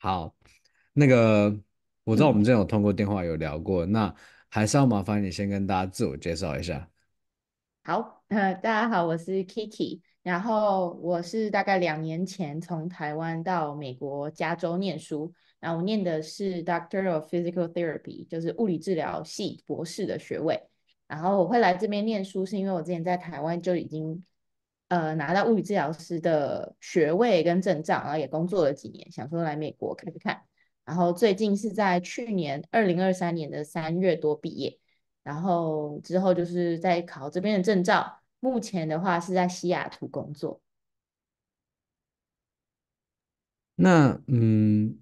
好，那个我知道我们之前有通过电话有聊过，那还是要麻烦你先跟大家自我介绍一下。好，呃，大家好，我是 k i k i 然后我是大概两年前从台湾到美国加州念书，然后我念的是 Doctor of Physical Therapy，就是物理治疗系博士的学位。然后我会来这边念书，是因为我之前在台湾就已经。呃，拿到物理治疗师的学位跟证照，然后也工作了几年，想说来美国看一看。然后最近是在去年二零二三年的三月多毕业，然后之后就是在考这边的证照。目前的话是在西雅图工作。那嗯，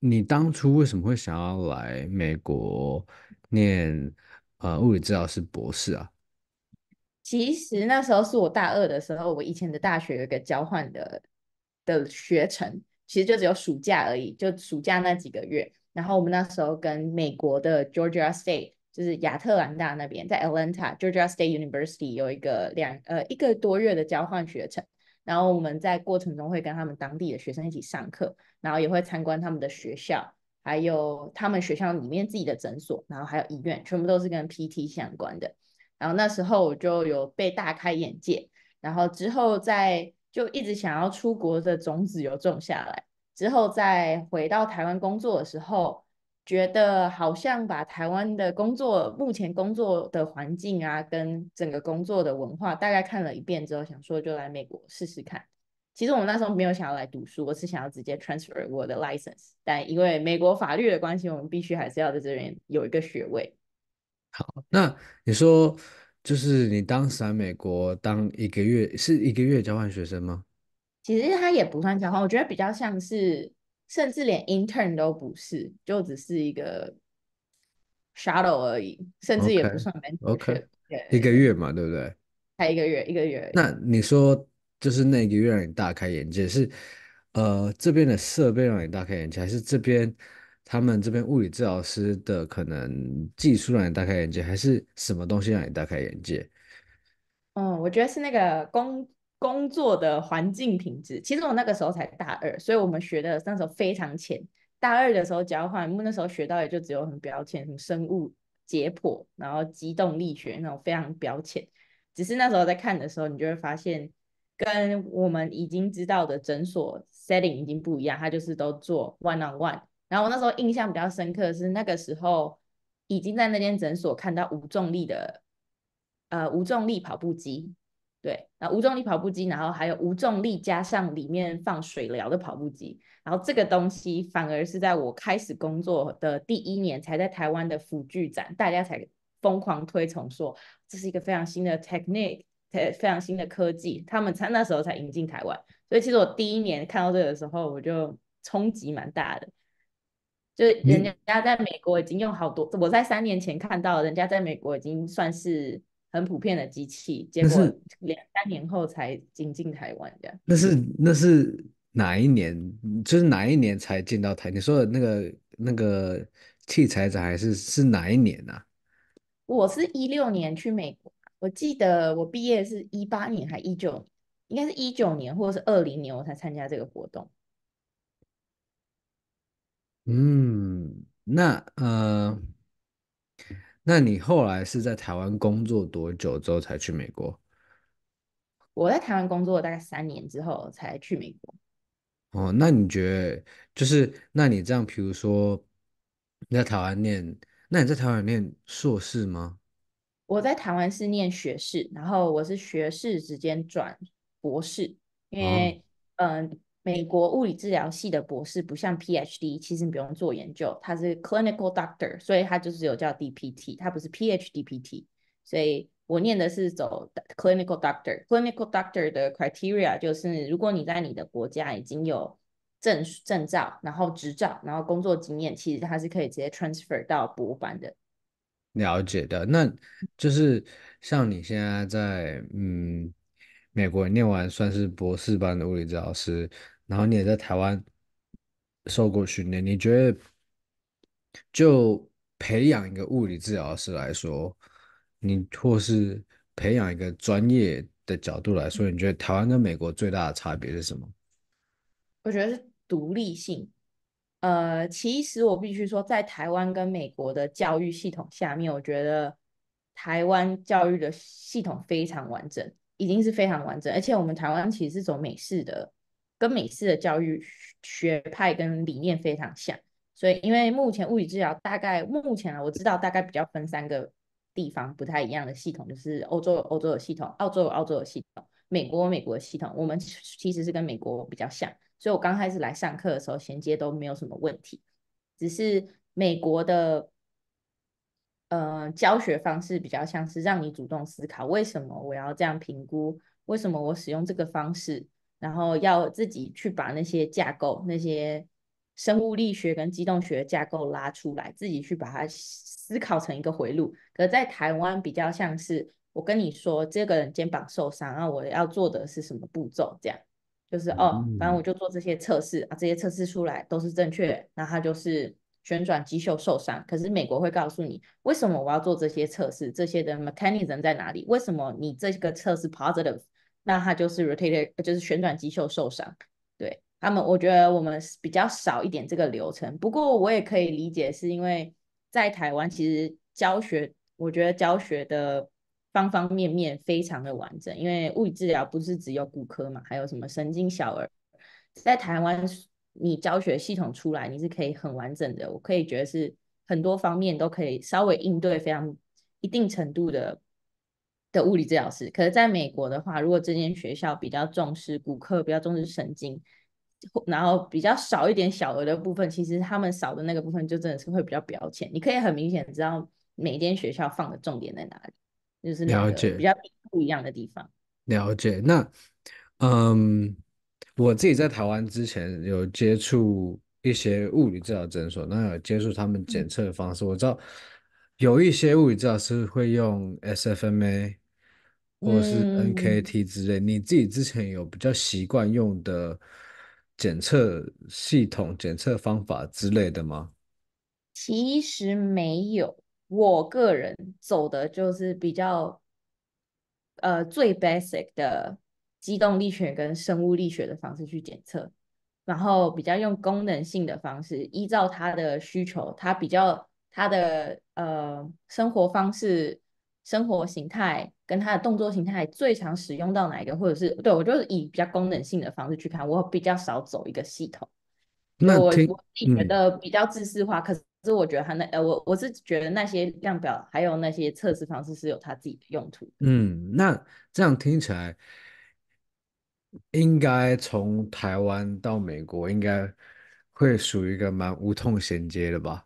你当初为什么会想要来美国念呃物理治疗师博士啊？其实那时候是我大二的时候，我以前的大学有一个交换的的学程，其实就只有暑假而已，就暑假那几个月。然后我们那时候跟美国的 Georgia State，就是亚特兰大那边，在 Atlanta Georgia State University 有一个两呃一个多月的交换学程。然后我们在过程中会跟他们当地的学生一起上课，然后也会参观他们的学校，还有他们学校里面自己的诊所，然后还有医院，全部都是跟 PT 相关的。然后那时候我就有被大开眼界，然后之后在就一直想要出国的种子有种下来，之后在回到台湾工作的时候，觉得好像把台湾的工作目前工作的环境啊，跟整个工作的文化大概看了一遍之后，想说就来美国试试看。其实我那时候没有想要来读书，我是想要直接 transfer 我的 license，但因为美国法律的关系，我们必须还是要在这边有一个学位。好，那你说就是你当时来美国当一个月是一个月交换学生吗？其实它也不算交换，我觉得比较像是，甚至连 intern 都不是，就只是一个 shadow 而已，甚至也不算 mentor。OK，一个月嘛，对不对？才一个月，一个月。那你说就是那一个月让你大开眼界是呃这边的设备让你大开眼界，还是这边？他们这边物理治疗师的可能技术让你大开眼界，还是什么东西让你大开眼界？嗯，我觉得是那个工工作的环境品质。其实我那个时候才大二，所以我们学的那时候非常浅。大二的时候交换，我们那时候学到的就只有很表浅，什么生物解剖，然后机动力学那种非常表浅。只是那时候在看的时候，你就会发现跟我们已经知道的诊所 setting 已经不一样，它就是都做 one on one。然后我那时候印象比较深刻是那个时候已经在那间诊所看到无重力的呃无重力跑步机，对，那无重力跑步机，然后还有无重力加上里面放水疗的跑步机，然后这个东西反而是在我开始工作的第一年才在台湾的辅具展大家才疯狂推崇说这是一个非常新的 technique，非常新的科技，他们才那时候才引进台湾，所以其实我第一年看到这个的时候我就冲击蛮大的。就人家在美国已经用好多，我在三年前看到人家在美国已经算是很普遍的机器，结果两三年后才引进台湾。这样，那是那是哪一年？就是哪一年才进到台？你说的那个那个器材展，还是是哪一年呢？我是一六年去美国，我记得我毕业是一八年还一九，应该是一九年或者是二零年，我才参加这个活动。嗯，那呃，那你后来是在台湾工作多久之后才去美国？我在台湾工作了大概三年之后才去美国。哦，那你觉得就是，那你这样，比如说你在台湾念，那你在台湾念硕士吗？我在台湾是念学士，然后我是学士直接转博士，因为嗯。美国物理治疗系的博士不像 PhD，其实不用做研究，他是 Clinical Doctor，所以他就是有叫 DPT，他不是 PhDPT。所以我念的是走 Clinical Doctor，Clinical Doctor 的 criteria 就是如果你在你的国家已经有证证照，然后执照，然后工作经验，其实他是可以直接 transfer 到博班的。了解的，那就是像你现在在嗯美国念完算是博士班的物理治疗师。然后你也在台湾受过训练，你觉得就培养一个物理治疗师来说，你或是培养一个专业的角度来说，你觉得台湾跟美国最大的差别是什么？我觉得是独立性。呃，其实我必须说，在台湾跟美国的教育系统下面，我觉得台湾教育的系统非常完整，已经是非常完整。而且我们台湾其实是走美式的。跟美式的教育学派跟理念非常像，所以因为目前物理治疗大概目前我知道大概比较分三个地方不太一样的系统，就是欧洲有欧洲的系统，澳洲有澳洲的系统，美国有美国的系统。我们其实是跟美国比较像，所以我刚开始来上课的时候衔接都没有什么问题，只是美国的呃教学方式比较像是让你主动思考，为什么我要这样评估，为什么我使用这个方式。然后要自己去把那些架构、那些生物力学跟机动学架构拉出来，自己去把它思考成一个回路。可在台湾比较像是我跟你说，这个人肩膀受伤，那我要做的是什么步骤？这样就是哦，反正我就做这些测试啊，这些测试出来都是正确，那他就是旋转肌袖受伤。可是美国会告诉你，为什么我要做这些测试？这些的 mechanism 在哪里？为什么你这个测试 positive？那他就是 r o t a t e r 就是旋转肌袖受伤。对他们，我觉得我们比较少一点这个流程。不过我也可以理解，是因为在台湾，其实教学，我觉得教学的方方面面非常的完整。因为物理治疗不是只有骨科嘛，还有什么神经小儿。在台湾，你教学系统出来，你是可以很完整的。我可以觉得是很多方面都可以稍微应对非常一定程度的。的物理治疗师，可是在美国的话，如果这间学校比较重视骨科，比较重视神经，然后比较少一点小额的部分，其实他们少的那个部分就真的是会比较标浅。你可以很明显知道每间学校放的重点在哪里，就是了解比较不一样的地方。了解，那嗯，我自己在台湾之前有接触一些物理治疗诊所，那有接触他们检测的方式，我知道。有一些物理治疗师会用 SFMA 或是 NKT 之类，你自己之前有比较习惯用的检测系统、检测方法之类的吗？其实没有，我个人走的就是比较呃最 basic 的机动力学跟生物力学的方式去检测，然后比较用功能性的方式，依照他的需求，他比较。他的呃生活方式、生活形态跟他的动作形态最常使用到哪一个，或者是对我就是以比较功能性的方式去看，我比较少走一个系统。那我我觉得比较自私化，可是我觉得他那呃，我我是觉得那些量表还有那些测试方式是有他自己的用途。嗯，那这样听起来，应该从台湾到美国应该会属于一个蛮无痛衔接的吧？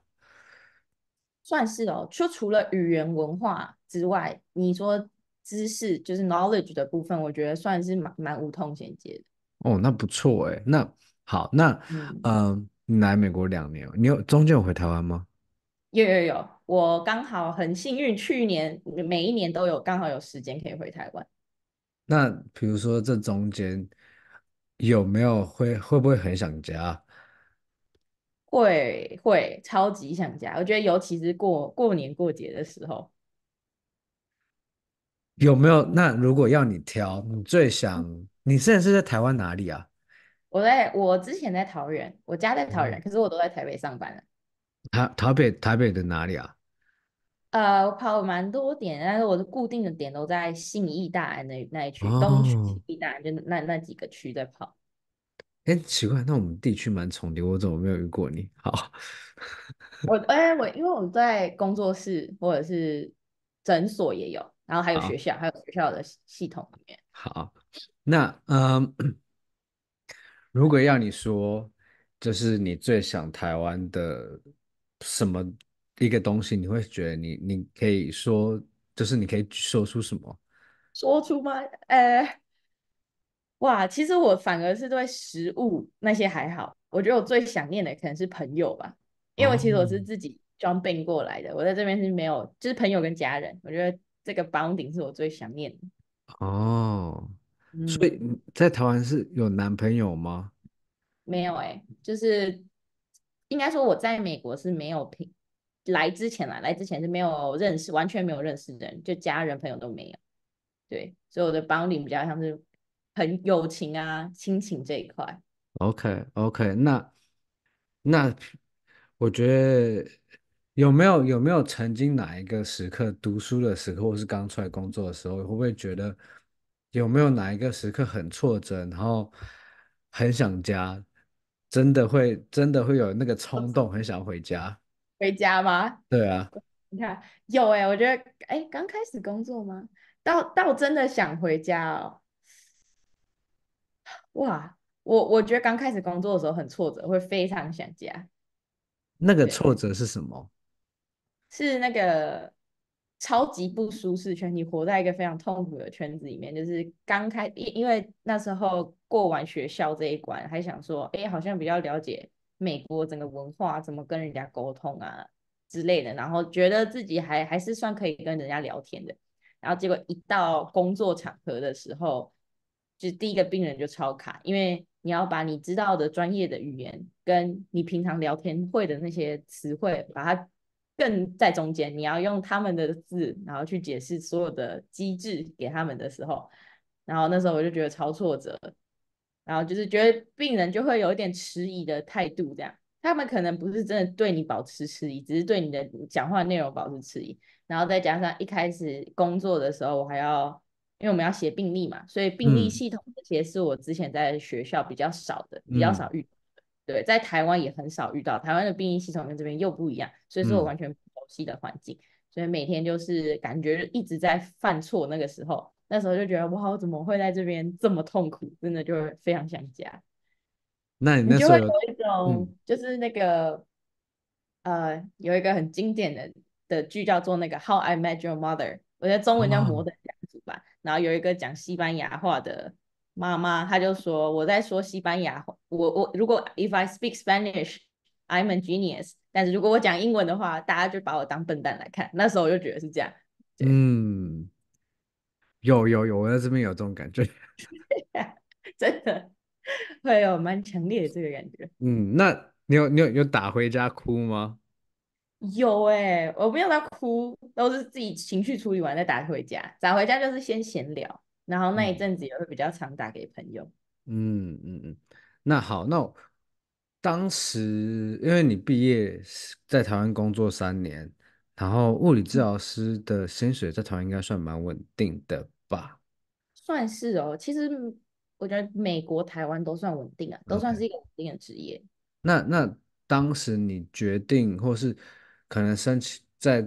算是哦，就除了语言文化之外，你说知识就是 knowledge 的部分，我觉得算是蛮蛮无痛衔接的。哦，那不错哎，那好，那嗯，你来美国两年，你有中间有回台湾吗？有有有，我刚好很幸运，去年每一年都有刚好有时间可以回台湾。那比如说这中间有没有会会不会很想家？会会超级想家，我觉得尤其是过过年过节的时候。有没有？那如果要你挑，你最想？你现在是在台湾哪里啊？我在我之前在桃园，我家在桃园，可是我都在台北上班了。台台北台北的哪里啊？呃，跑蛮多点，但是我的固定的点都在信义、大安那那一区、东区、信义、大安，就那那几个区在跑。哎，奇怪，那我们地区蛮重叠，我怎么没有遇过你？好，我哎，我因为我在工作室或者是诊所也有，然后还有学校，还有学校的系统里面。好，那嗯，如果要你说，就是你最想台湾的什么一个东西，你会觉得你你可以说，就是你可以说出什么？说出吗？哎。哇，其实我反而是对食物那些还好，我觉得我最想念的可能是朋友吧，因为我其实我是自己装备过来的，我在这边是没有，就是朋友跟家人，我觉得这个 bonding 是我最想念的。哦，所以在台湾是有男朋友吗？没有哎，就是应该说我在美国是没有平来之前啦，来之前是没有认识，完全没有认识的人，就家人朋友都没有，对，所以我的 bonding 比较像是。很友情啊，亲情这一块。OK OK，那那我觉得有没有有没有曾经哪一个时刻读书的时刻，或是刚出来工作的时候，会不会觉得有没有哪一个时刻很挫折，然后很想家，真的会真的会有那个冲动，很想回家？回家吗？对啊，你看有哎，我觉得哎，刚开始工作吗？到到真的想回家哦。哇，我我觉得刚开始工作的时候很挫折，会非常想家。那个挫折是什么？是那个超级不舒适圈，你活在一个非常痛苦的圈子里面。就是刚开，因因为那时候过完学校这一关，还想说，哎，好像比较了解美国整个文化，怎么跟人家沟通啊之类的。然后觉得自己还还是算可以跟人家聊天的。然后结果一到工作场合的时候。是第一个病人就超卡，因为你要把你知道的专业的语言跟你平常聊天会的那些词汇，把它更在中间，你要用他们的字，然后去解释所有的机制给他们的时候，然后那时候我就觉得超挫折，然后就是觉得病人就会有一点迟疑的态度，这样他们可能不是真的对你保持迟疑，只是对你的讲话内容保持迟疑，然后再加上一开始工作的时候，我还要。因为我们要写病例嘛，所以病例系统这些是我之前在学校比较少的、比较少遇到的。对，在台湾也很少遇到，台湾的病例系统跟这边又不一样，所以是我完全不熟悉的环境。所以每天就是感觉一直在犯错。那个时候，那时候就觉得哇，我怎么会在这边这么痛苦？真的就非常想家。那你那时候有一种就是那个呃，有一个很经典的的剧叫做那个《How I Met Your Mother》，我觉得中文叫《摩登》。然后有一个讲西班牙话的妈妈，她就说：“我在说西班牙话，我我如果 if I speak Spanish，I'm genius，但是如果我讲英文的话，大家就把我当笨蛋来看。”那时候我就觉得是这样。嗯，有有有，我在这边有这种感觉，真的会有蛮强烈的这个感觉。嗯，那你有你有有打回家哭吗？有哎，我没有在哭，都是自己情绪处理完再打回家。打回家就是先闲聊，然后那一阵子也会比较常打给朋友。嗯嗯嗯，那好，那当时因为你毕业在台湾工作三年，然后物理治疗师的薪水在台湾应该算蛮稳定的吧？算是哦，其实我觉得美国、台湾都算稳定啊，都算是一个稳定的职业。那那当时你决定或是？可能申请在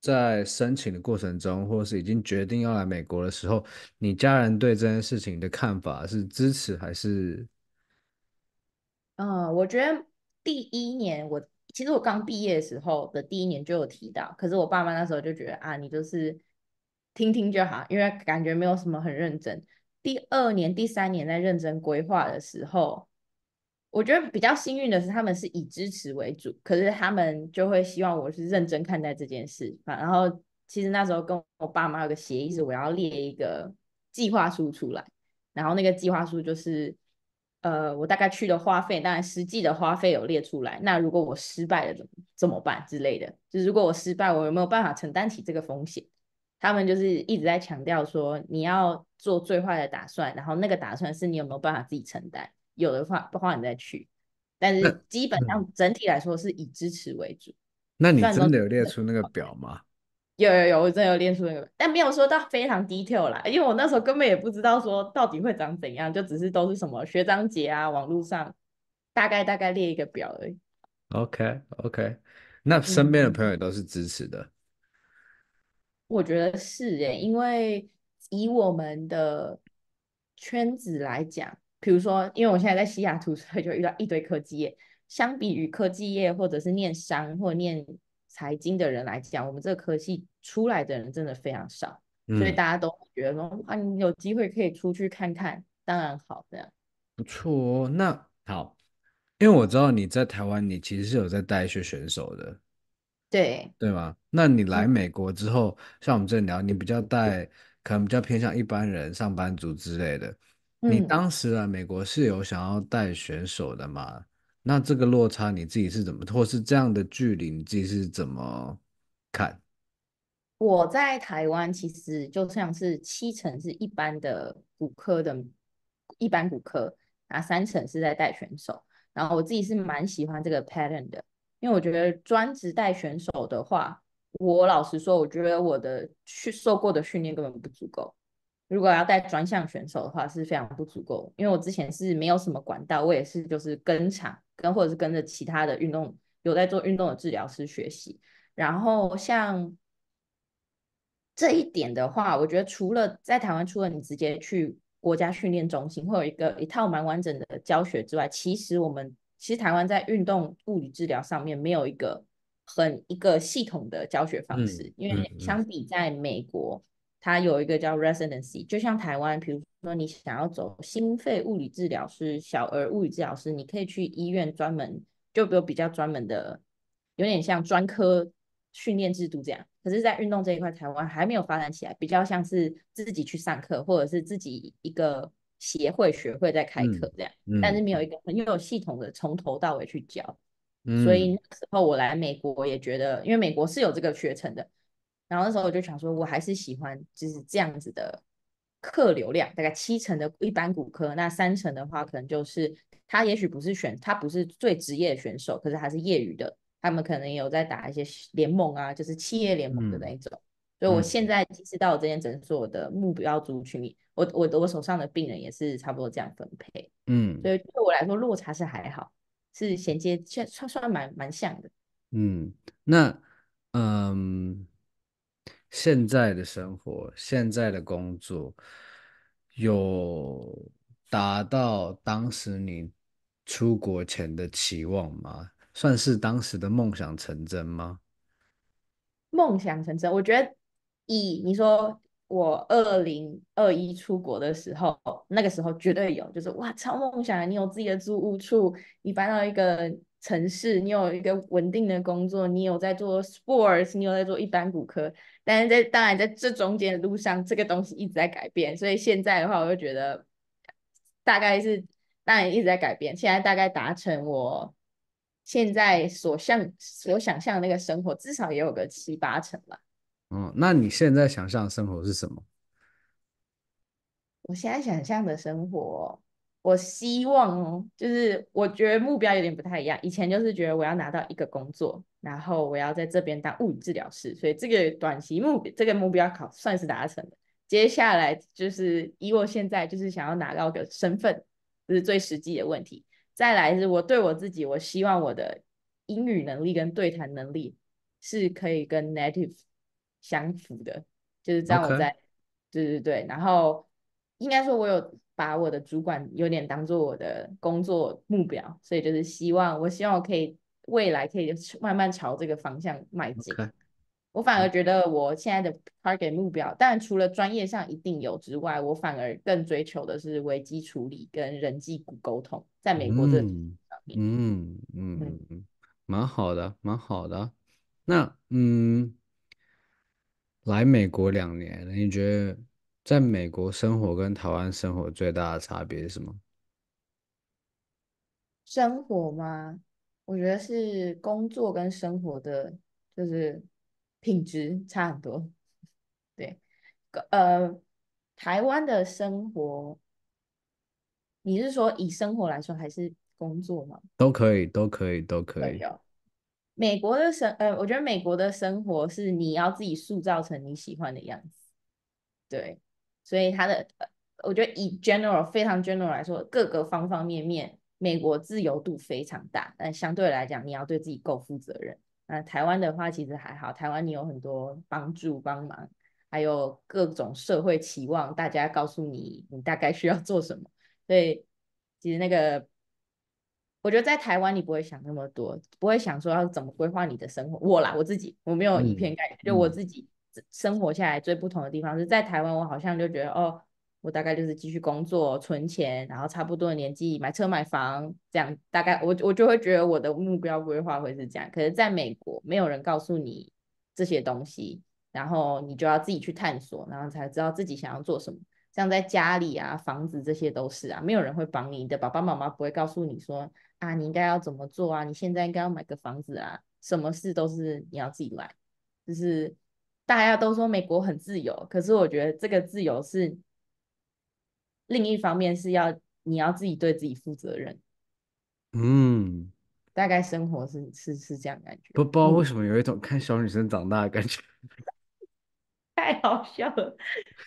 在申请的过程中，或是已经决定要来美国的时候，你家人对这件事情的看法是支持还是？嗯，我觉得第一年我其实我刚毕业的时候的第一年就有提到，可是我爸妈那时候就觉得啊，你就是听听就好，因为感觉没有什么很认真。第二年、第三年在认真规划的时候。我觉得比较幸运的是，他们是以支持为主，可是他们就会希望我是认真看待这件事。然后，其实那时候跟我爸妈有个协议是，我要列一个计划书出来。然后那个计划书就是，呃，我大概去的花费，当然实际的花费有列出来。那如果我失败了，怎么怎么办之类的？就如果我失败，我有没有办法承担起这个风险？他们就是一直在强调说，你要做最坏的打算，然后那个打算是你有没有办法自己承担？有的话不慌，你再去，但是基本上整体来说是以支持为主。那你真的有列出那个表吗？有有有，我真有列出那个，但没有说到非常 detail 啦，因为我那时候根本也不知道说到底会长怎样，就只是都是什么学长姐啊，网络上大概大概列一个表而已。OK OK，那身边的朋友也都是支持的。我觉得是耶，因为以我们的圈子来讲。比如说，因为我现在在西雅图，所以就遇到一堆科技业。相比于科技业，或者是念商或念财经的人来讲，我们这个科系出来的人真的非常少，所以大家都觉得说，啊，你有机会可以出去看看，当然好这样。不错哦，那好，因为我知道你在台湾，你其实是有在带一些选手的，对，对吗？那你来美国之后，像我们里聊，你比较带，可能比较偏向一般人、上班族之类的。你当时来美国是有想要带选手的吗？那这个落差你自己是怎么，或是这样的距离你自己是怎么看？我在台湾其实就像是七成是一般的骨科的，一般骨科，然后三成是在带选手。然后我自己是蛮喜欢这个 pattern 的，因为我觉得专职带选手的话，我老实说，我觉得我的训受过的训练根本不足够。如果要带专项选手的话，是非常不足够。因为我之前是没有什么管道，我也是就是跟场跟，或者是跟着其他的运动有在做运动的治疗师学习。然后像这一点的话，我觉得除了在台湾，除了你直接去国家训练中心会有一个一套蛮完整的教学之外，其实我们其实台湾在运动物理治疗上面没有一个很一个系统的教学方式，因为相比在美国。它有一个叫 residency，就像台湾，比如说你想要走心肺物理治疗师、小儿物理治疗师，你可以去医院专门，就比如比较专门的，有点像专科训练制度这样。可是，在运动这一块，台湾还没有发展起来，比较像是自己去上课，或者是自己一个协会、学会在开课这样。但是，没有一个很有系统的从头到尾去教。所以那时候我来美国也觉得，因为美国是有这个学程的。然后那时候我就想说，我还是喜欢就是这样子的客流量，大概七成的一般骨科，那三成的话可能就是他也许不是选他不是最职业的选手，可是他是业余的，他们可能也有在打一些联盟啊，就是企业联盟的那种。所以我现在其实到我这间诊所的目标族群，我我我手上的病人也是差不多这样分配，嗯，所以对我来说落差是还好，是衔接算算算蛮蛮像的，嗯，那嗯。现在的生活，现在的工作，有达到当时你出国前的期望吗？算是当时的梦想成真吗？梦想成真，我觉得以你说我二零二一出国的时候，那个时候绝对有，就是哇，超梦想，你有自己的租屋处，你搬到一个。城市，你有一个稳定的工作，你有在做 sports，你有在做一般骨科，但是在当然在这中间的路上，这个东西一直在改变，所以现在的话，我就觉得大概是当然一直在改变，现在大概达成我现在所想所想象那个生活，至少也有个七八成吧。哦，那你现在想象的生活是什么？我现在想象的生活。我希望哦，就是我觉得目标有点不太一样。以前就是觉得我要拿到一个工作，然后我要在这边当物理治疗师，所以这个短期目这个目标考算是达成的。接下来就是以我现在就是想要拿到个身份，这是最实际的问题。再来是，我对我自己，我希望我的英语能力跟对谈能力是可以跟 native 相符的，就是这样我在对对对。然后应该说我有。把我的主管有点当做我的工作目标，所以就是希望，我希望我可以未来可以慢慢朝这个方向迈进。我反而觉得我现在的 target 目标，但除了专业上一定有之外，我反而更追求的是危机处理跟人际沟通。在美国的嗯嗯嗯，蛮好的，蛮好的。那嗯，来美国两年，你觉得？在美国生活跟台湾生活最大的差别是什么？生活吗？我觉得是工作跟生活的就是品质差很多。对，呃，台湾的生活，你是说以生活来说还是工作吗？都可以，都可以，都可以。美国的生，呃，我觉得美国的生活是你要自己塑造成你喜欢的样子。对。所以它的，我觉得以 general 非常 general 来说，各个方方面面，美国自由度非常大，但相对来讲，你要对自己够负责任。那台湾的话，其实还好，台湾你有很多帮助、帮忙，还有各种社会期望，大家告诉你你大概需要做什么。所以其实那个，我觉得在台湾你不会想那么多，不会想说要怎么规划你的生活。我啦，我自己我没有以偏概全，就我自己。生活下来最不同的地方是在台湾，我好像就觉得哦，我大概就是继续工作存钱，然后差不多的年纪买车买房这样，大概我我就会觉得我的目标规划会是这样。可是在美国，没有人告诉你这些东西，然后你就要自己去探索，然后才知道自己想要做什么。像在家里啊，房子这些都是啊，没有人会帮你的，爸爸妈妈不会告诉你说啊，你应该要怎么做啊，你现在应该要买个房子啊，什么事都是你要自己来，就是。大家都说美国很自由，可是我觉得这个自由是另一方面是要你要自己对自己负责任。嗯，大概生活是是是这样感觉。不不知道为什么有一种看小女生长大的感觉，太好笑了。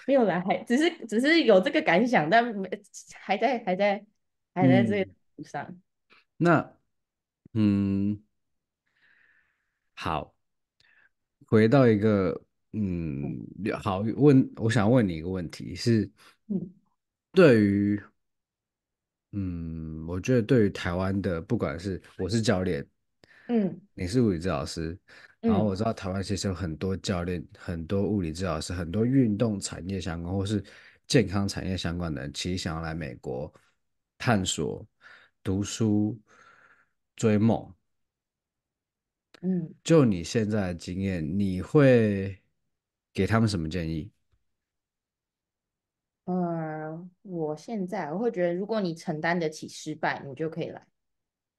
没有来，只是只是有这个感想，但没还在还在还在这个路上。那嗯，好，回到一个。嗯，好问，我想问你一个问题是，嗯，对于，嗯，我觉得对于台湾的，不管是我是教练，嗯，你是物理治疗师，然后我知道台湾其实有很多教练，很多物理治疗师，很多运动产业相关或是健康产业相关的人，其实想要来美国探索、读书、追梦。嗯，就你现在的经验，你会。给他们什么建议？呃，我现在我会觉得，如果你承担得起失败，你就可以来。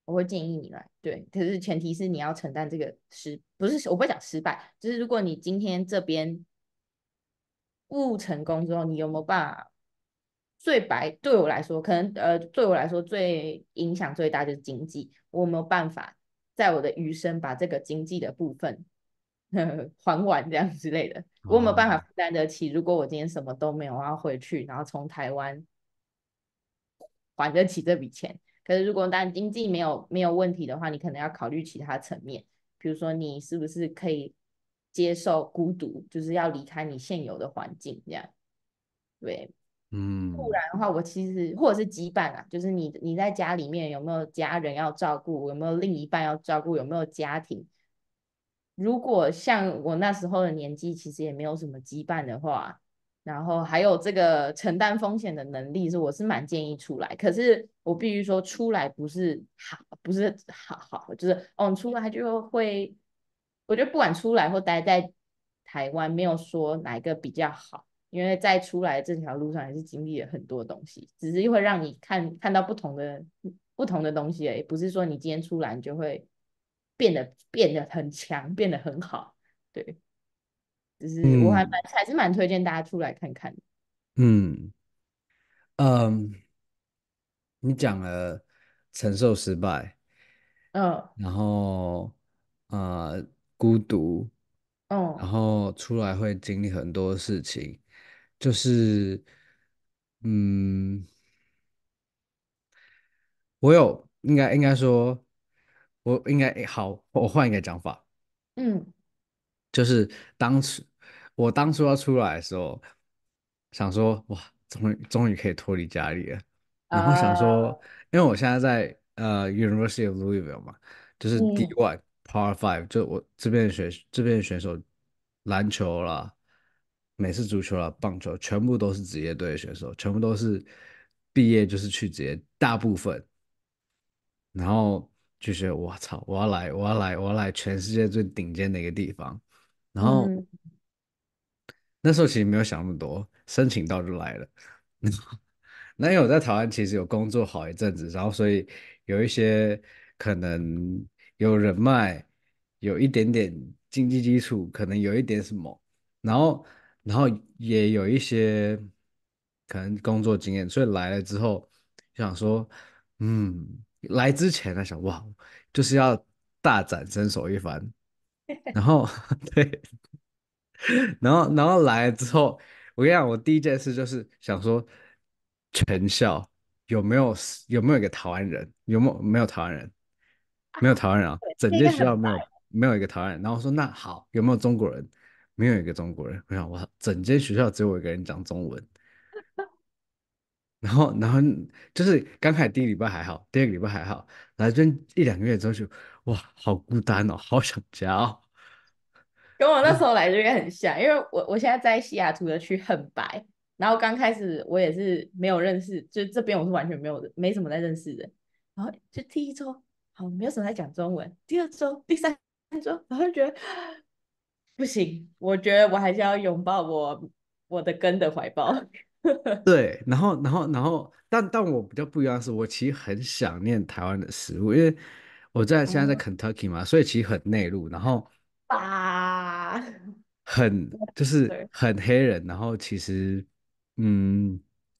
我会建议你来，对。可是前提是你要承担这个失，不是我不讲失败，就是如果你今天这边不成功之后，你有没有办法？最白对我来说，可能呃，对我来说最影响最大就是经济，我有没有办法在我的余生把这个经济的部分 还完，这样之类的。我没有办法负担得起。如果我今天什么都没有，要回去，然后从台湾还得起这笔钱。可是，如果但经济没有没有问题的话，你可能要考虑其他层面，比如说你是不是可以接受孤独，就是要离开你现有的环境这样。对，嗯。不然的话，我其实或者是羁绊啊，就是你你在家里面有没有家人要照顾，有没有另一半要照顾，有没有家庭？如果像我那时候的年纪，其实也没有什么羁绊的话，然后还有这个承担风险的能力，是我是蛮建议出来。可是我必须说，出来不是好，不是好好，就是哦，出来就会，我觉得不管出来或待在台湾，没有说哪一个比较好，因为在出来这条路上，也是经历了很多东西，只是又会让你看看到不同的不同的东西而已，不是说你今天出来你就会。变得变得很强，变得很好，对，就是我还蛮还是蛮推荐大家出来看看嗯，嗯，你讲了承受失败，嗯，然后啊孤独，嗯，然后出来会经历很多事情，就是嗯，我有应该应该说。我应该好，我换一个讲法，嗯，就是当初我当初要出来的时候，想说哇，终于终于可以脱离家里了，然后想说，因为我现在在呃 University of Louisville 嘛，就是 d y v o w p a r Five，就我这边的选这边的选手，篮球啦、美式足球啦、棒球，全部都是职业队的选手，全部都是毕业就是去职业，大部分，然后。就是我操，我要来，我要来，我要来全世界最顶尖的一个地方。然后那时候其实没有想那么多，申请到就来了。那因为我在台湾其实有工作好一阵子，然后所以有一些可能有人脉，有一点点经济基础，可能有一点什么，然后然后也有一些可能工作经验，所以来了之后就想说，嗯。来之前呢，想哇，就是要大展身手一番，然后 对，然后然后来之后，我跟你讲，我第一件事就是想说，全校有没有有没有一个台湾人？有没有没有台湾人？没有台湾人啊！整间学校没有没有一个台湾人。然后说那好，有没有中国人？没有一个中国人。我想我整间学校只有我一个人讲中文。然后，然后就是刚开始第一礼拜还好，第二个礼拜还好，来这一两个月之后就哇，好孤单哦，好想家。哦。跟我那时 候来这边很像，因为我我现在在西雅图的区很白，然后刚开始我也是没有认识，就这边我是完全没有没什么在认识的，然后就第一周好没有什么在讲中文，第二周、第三周，然后觉得不行，我觉得我还是要拥抱我我的根的怀抱。对，然后，然后，然后，但但我比较不一样的是，我其实很想念台湾的食物，因为我在现在在 Kentucky 嘛，所以其实很内陆，然后，啊，很 就是很黑人，然后其实，嗯，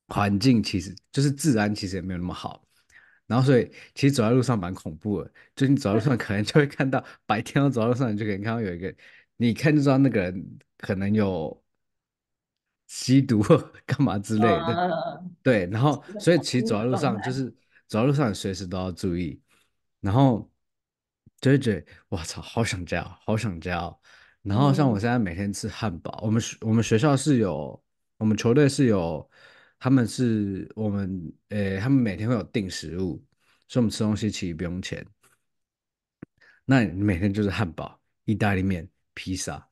环境其实就是治安其实也没有那么好，然后所以其实走在路上蛮恐怖的，就你走在路上 可能就会看到，白天走在路上你就可以看到有一个，你看就知道那个人可能有。吸毒 干嘛之类？的。对，然后所以其实走在路上就是走在路上，随时都要注意。然后 JJ，我操，好想家，好想家。然后像我现在每天吃汉堡，我们学我们学校是有我们球队是有，他们是我们呃，他们每天会有定食物，所以我们吃东西其实不用钱。那你每天就是汉堡、意大利面、披萨。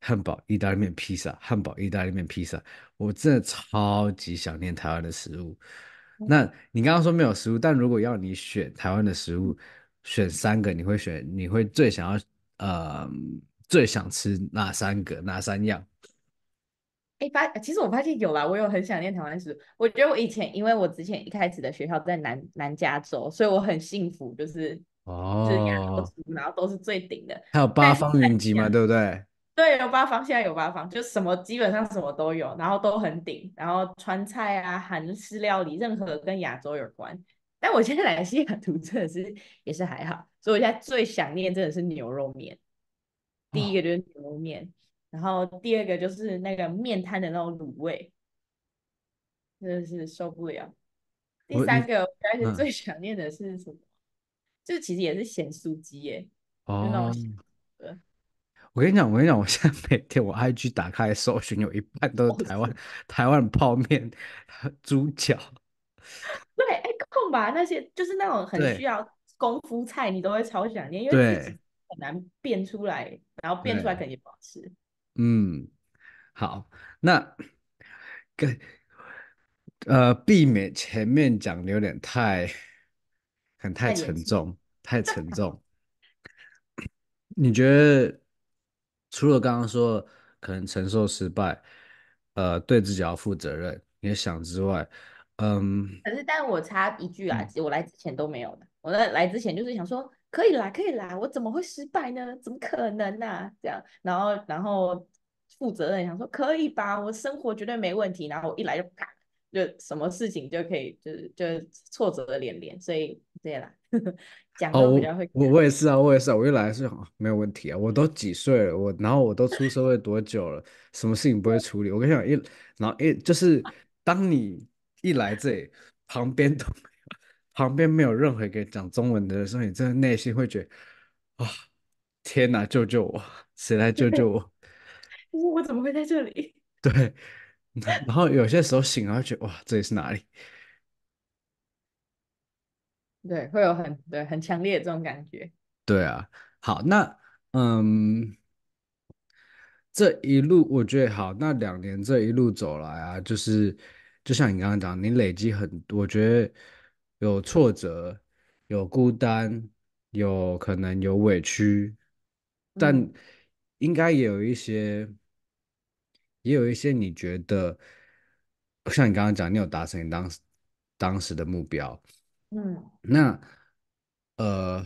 汉堡、意大利面、披萨、汉堡、意大利面、披萨，我真的超级想念台湾的食物。那你刚刚说没有食物，但如果要你选台湾的食物，选三个，你会选？你会最想要？呃，最想吃哪三个？哪三样？哎，发，其实我发现有啦，我有很想念台湾的食物。我觉得我以前，因为我之前一开始的学校在南南加州，所以我很幸福，就是哦，就是亚洲，然后都是最顶的。还有八方云集嘛，对不对？对，有八方，现在有八方，就什么基本上什么都有，然后都很顶。然后川菜啊、韩式料理，任何跟亚洲有关。但我现在来西雅图真的是也是还好，所以我现在最想念真的是牛肉面。第一个就是牛肉面，然后第二个就是那个面摊的那种卤味，真的是受不了。第三个我开始最想念的是什么？就是其实也是咸酥鸡耶，就那种对。我跟你讲，我跟你讲，我现在每天我 I G 打开搜寻，有一半都是台湾台湾泡面、猪脚。对，哎，空吧，那些就是那种很需要功夫菜，你都会超想念，因为很难变出来，然后变出来肯定不好吃。嗯，好，那跟呃，避免前面讲的有点太很太沉重，太沉重，你觉得？除了刚刚说可能承受失败，呃，对自己要负责任，也想之外，嗯，可是但我插一句啊，我来之前都没有的，我在来之前就是想说可以啦，可以啦，我怎么会失败呢？怎么可能啊？这样，然后然后负责任想说可以吧，我生活绝对没问题，然后我一来就啪，就什么事情就可以就是就是挫折连连，所以对啦。哦，我我也是啊，我也是，啊，我一来是没有问题啊，我都几岁了，我然后我都出社会多久了，什么事情不会处理？我跟你讲，一然后一就是当你一来这里，旁边都没有，旁边没有任何一个讲中文的时候，你真的内心会觉啊，天哪，救救我，谁来救救我？我怎么会在这里？对，然后有些时候醒了，觉得哇，这里是哪里？对，会有很对很强烈的这种感觉。对啊，好，那嗯，这一路我觉得好，那两年这一路走来啊，就是就像你刚刚讲，你累积很多，我觉得有挫折，有孤单，有可能有委屈，但应该也有一些，也有一些你觉得像你刚刚讲，你有达成你当时当时的目标。嗯，那呃，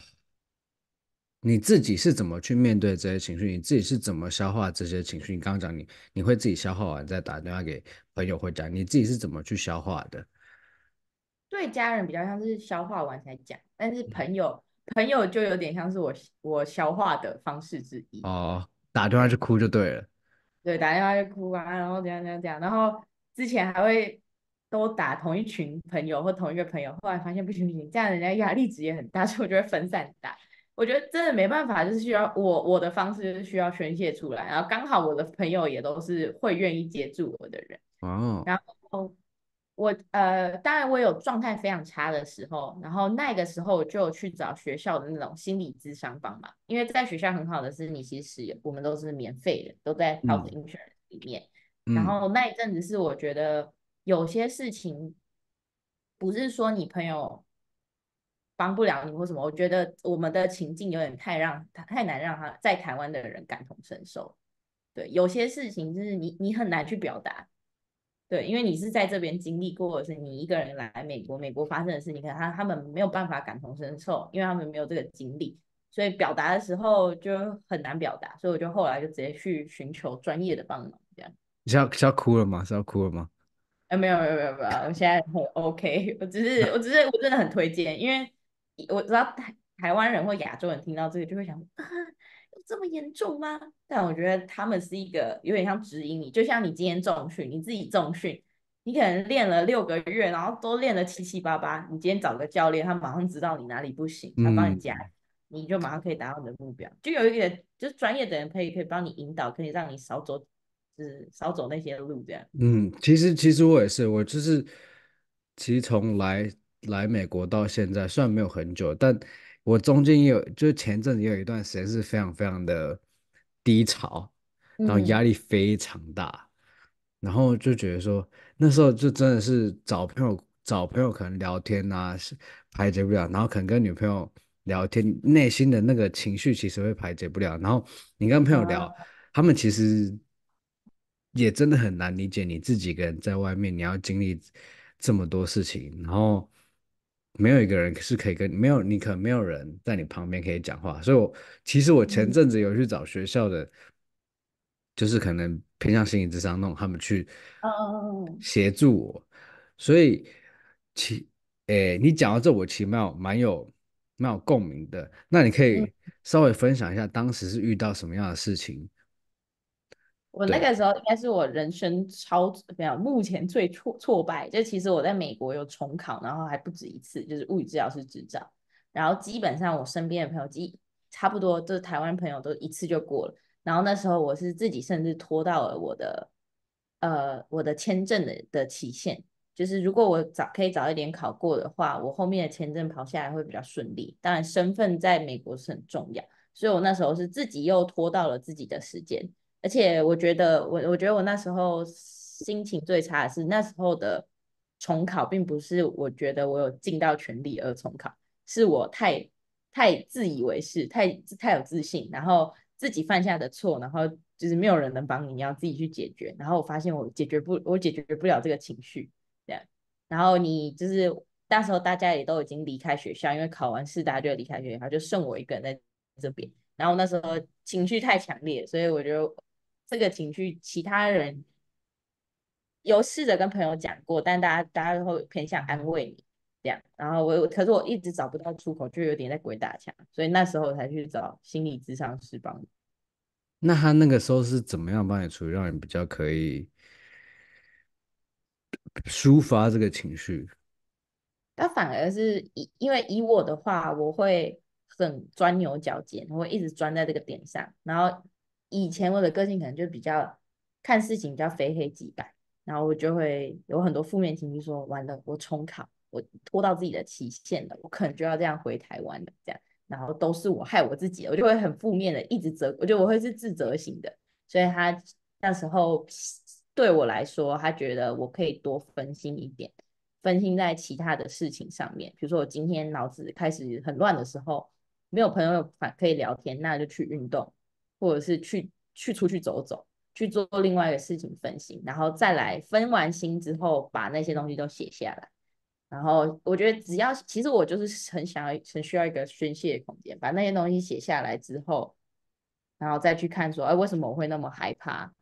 你自己是怎么去面对这些情绪？你自己是怎么消化这些情绪？你刚刚讲你你会自己消化完再打电话给朋友或讲，你自己是怎么去消化的？对家人比较像是消化完才讲，但是朋友朋友就有点像是我我消化的方式之一哦，打电话就哭就对了，对，打电话就哭啊，然后怎样怎样怎样，然后之前还会。都打同一群朋友或同一个朋友，后来发现不行不行，这样人家压力值也很大，所以我觉得分散打，我觉得真的没办法，就是需要我我的方式就是需要宣泄出来，然后刚好我的朋友也都是会愿意接住我的人。哦，然后我呃，当然我有状态非常差的时候，然后那个时候就去找学校的那种心理咨商帮忙，因为在学校很好的是你其实我们都是免费的，都在 health insurance 里面，然后那一阵子是我觉得。有些事情不是说你朋友帮不了你或什么，我觉得我们的情境有点太让他太难让他在台湾的人感同身受。对，有些事情就是你你很难去表达，对，因为你是在这边经历过，是你一个人来美国，美国发生的事情，可能他他们没有办法感同身受，因为他们没有这个经历，所以表达的时候就很难表达，所以我就后来就直接去寻求专业的帮忙。这样，你是要是要哭了吗？是要哭了吗？啊，没有没有没有没有，我现在很 OK，我只是我只是我真的很推荐，因为我知道台台湾人或亚洲人听到这个就会想，有这么严重吗？但我觉得他们是一个有点像指引你，就像你今天重训，你自己重训，你可能练了六个月，然后都练了七七八八，你今天找个教练，他马上知道你哪里不行，他帮你加，你就马上可以达到你的目标，就有一点就是专业的人可以可以帮你引导，可以让你少走。是少走那些路，这样。嗯，其实其实我也是，我就是，其实从来来美国到现在，虽然没有很久，但我中间有，就是前阵子有一段时间是非常非常的低潮，然后压力非常大，然后就觉得说那时候就真的是找朋友找朋友可能聊天啊排解不了，然后可能跟女朋友聊天，内心的那个情绪其实会排解不了，然后你跟朋友聊，他们其实。也真的很难理解你自己一个人在外面，你要经历这么多事情，然后没有一个人是可以跟没有你可没有人在你旁边可以讲话。所以，我其实我前阵子有去找学校的，就是可能偏向心理智商那种，他们去，嗯，协助我。所以，其，诶，你讲到这，我其实蛮有蛮有蛮有共鸣的。那你可以稍微分享一下，当时是遇到什么样的事情？我那个时候应该是我人生超没有目前最挫挫败，就其实我在美国有重考，然后还不止一次，就是物理治疗师执照。然后基本上我身边的朋友，基差不多就是台湾朋友都一次就过了。然后那时候我是自己甚至拖到了我的呃我的签证的的期限，就是如果我早可以早一点考过的话，我后面的签证跑下来会比较顺利。当然身份在美国是很重要，所以我那时候是自己又拖到了自己的时间。而且我觉得，我我觉得我那时候心情最差的是那时候的重考，并不是我觉得我有尽到全力而重考，是我太太自以为是，太太有自信，然后自己犯下的错，然后就是没有人能帮你，你要自己去解决。然后我发现我解决不，我解决不了这个情绪，这样。然后你就是那时候大家也都已经离开学校，因为考完试大家就离开学校，就剩我一个人在这边。然后那时候情绪太强烈，所以我觉得。这个情绪，其他人有试着跟朋友讲过，但大家大家都会偏向安慰你这样。然后我，可是我一直找不到出口，就有点在鬼打墙，所以那时候我才去找心理咨商师帮那他那个时候是怎么样帮你处理，让你比较可以抒发这个情绪？他反而是以因为以我的话，我会很钻牛角尖，我会一直钻在这个点上，然后。以前我的个性可能就比较看事情比较非黑即白，然后我就会有很多负面情绪，说完了我重考，我拖到自己的期限了，我可能就要这样回台湾了，这样，然后都是我害我自己我就会很负面的一直责，我觉得我会是自责型的，所以他那时候对我来说，他觉得我可以多分心一点，分心在其他的事情上面，比如说我今天脑子开始很乱的时候，没有朋友反可以聊天，那就去运动。或者是去去出去走走，去做另外一个事情分心，然后再来分完心之后，把那些东西都写下来。然后我觉得，只要其实我就是很想要、很需要一个宣泄的空间，把那些东西写下来之后，然后再去看说，哎，为什么我会那么害怕？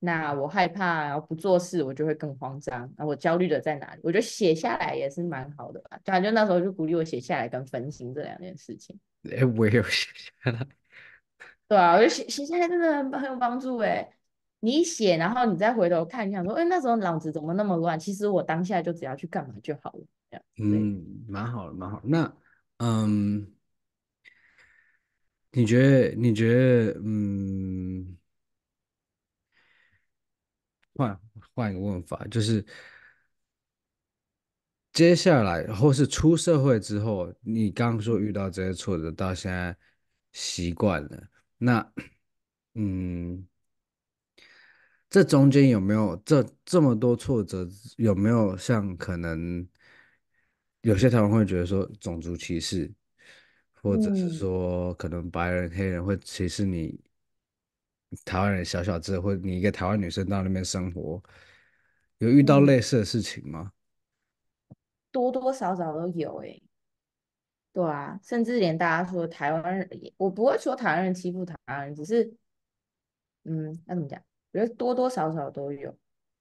那我害怕，不做事我就会更慌张，那我焦虑的在哪里？我觉得写下来也是蛮好的。吧。反正那时候就鼓励我写下来跟分心这两件事情。哎，我有写下来。对啊，我觉得写写下来真的很有帮助哎。你写，然后你再回头看，你想说，哎，那时候脑子怎么那么乱？其实我当下就只要去干嘛就好了。这样，嗯，蛮好的，蛮好。那，嗯，你觉得？你觉得？嗯，换换一个问法，就是接下来，或是出社会之后，你刚说遇到这些挫折，到现在习惯了。那，嗯，这中间有没有这这么多挫折？有没有像可能有些台湾会觉得说种族歧视，或者是说可能白人、黑人会歧视你台湾人小小子，或你一个台湾女生到那边生活，有遇到类似的事情吗？多多少少都有诶。对啊，甚至连大家说台湾人，我不会说台湾人欺负台湾人，只是，嗯，那怎么讲？我觉得多多少少都有，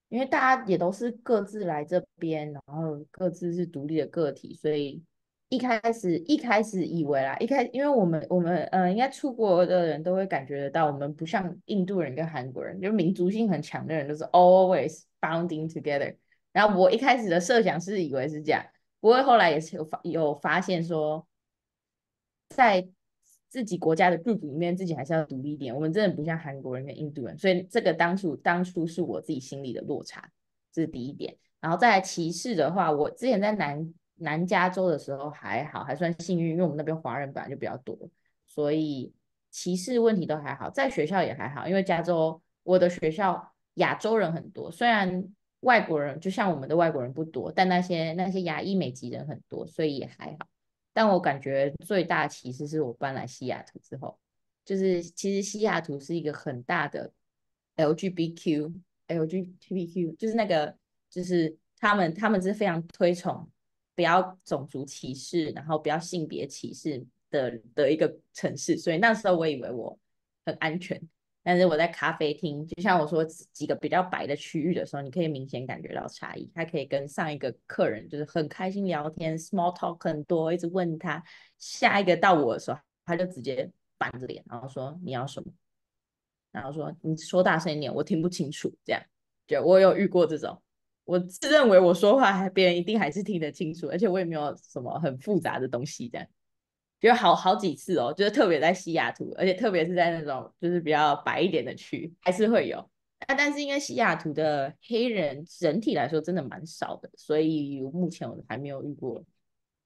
因为大家也都是各自来这边，然后各自是独立的个体，所以一开始一开始以为啦，一开因为我们我们嗯应该出国的人都会感觉得到，我们不像印度人跟韩国人，就是民族性很强的人，都是 always bonding u together。然后我一开始的设想是以为是这样。不过后来也是有发有发现说，在自己国家的 group 里面，自己还是要独立一点。我们真的不像韩国人跟印度人，所以这个当初当初是我自己心里的落差，这是第一点。然后再来歧视的话，我之前在南南加州的时候还好，还算幸运，因为我们那边华人本来就比较多，所以歧视问题都还好，在学校也还好，因为加州我的学校亚洲人很多，虽然。外国人就像我们的外国人不多，但那些那些亚裔美籍人很多，所以也还好。但我感觉最大的歧视是我搬来西雅图之后，就是其实西雅图是一个很大的 LGBTQ LGBTQ，就是那个就是他们他们是非常推崇不要种族歧视，然后不要性别歧视的的一个城市，所以那时候我以为我很安全。但是我在咖啡厅，就像我说几个比较白的区域的时候，你可以明显感觉到差异。他可以跟上一个客人就是很开心聊天，small talk 很多，一直问他。下一个到我的时候，他就直接板着脸，然后说你要什么，然后说你说大声一点，我听不清楚。这样就我有遇过这种，我自认为我说话还别人一定还是听得清楚，而且我也没有什么很复杂的东西这样。就好好几次哦，就是特别在西雅图，而且特别是在那种就是比较白一点的区，还是会有。那但是因为西雅图的黑人整体来说真的蛮少的，所以目前我还没有遇过。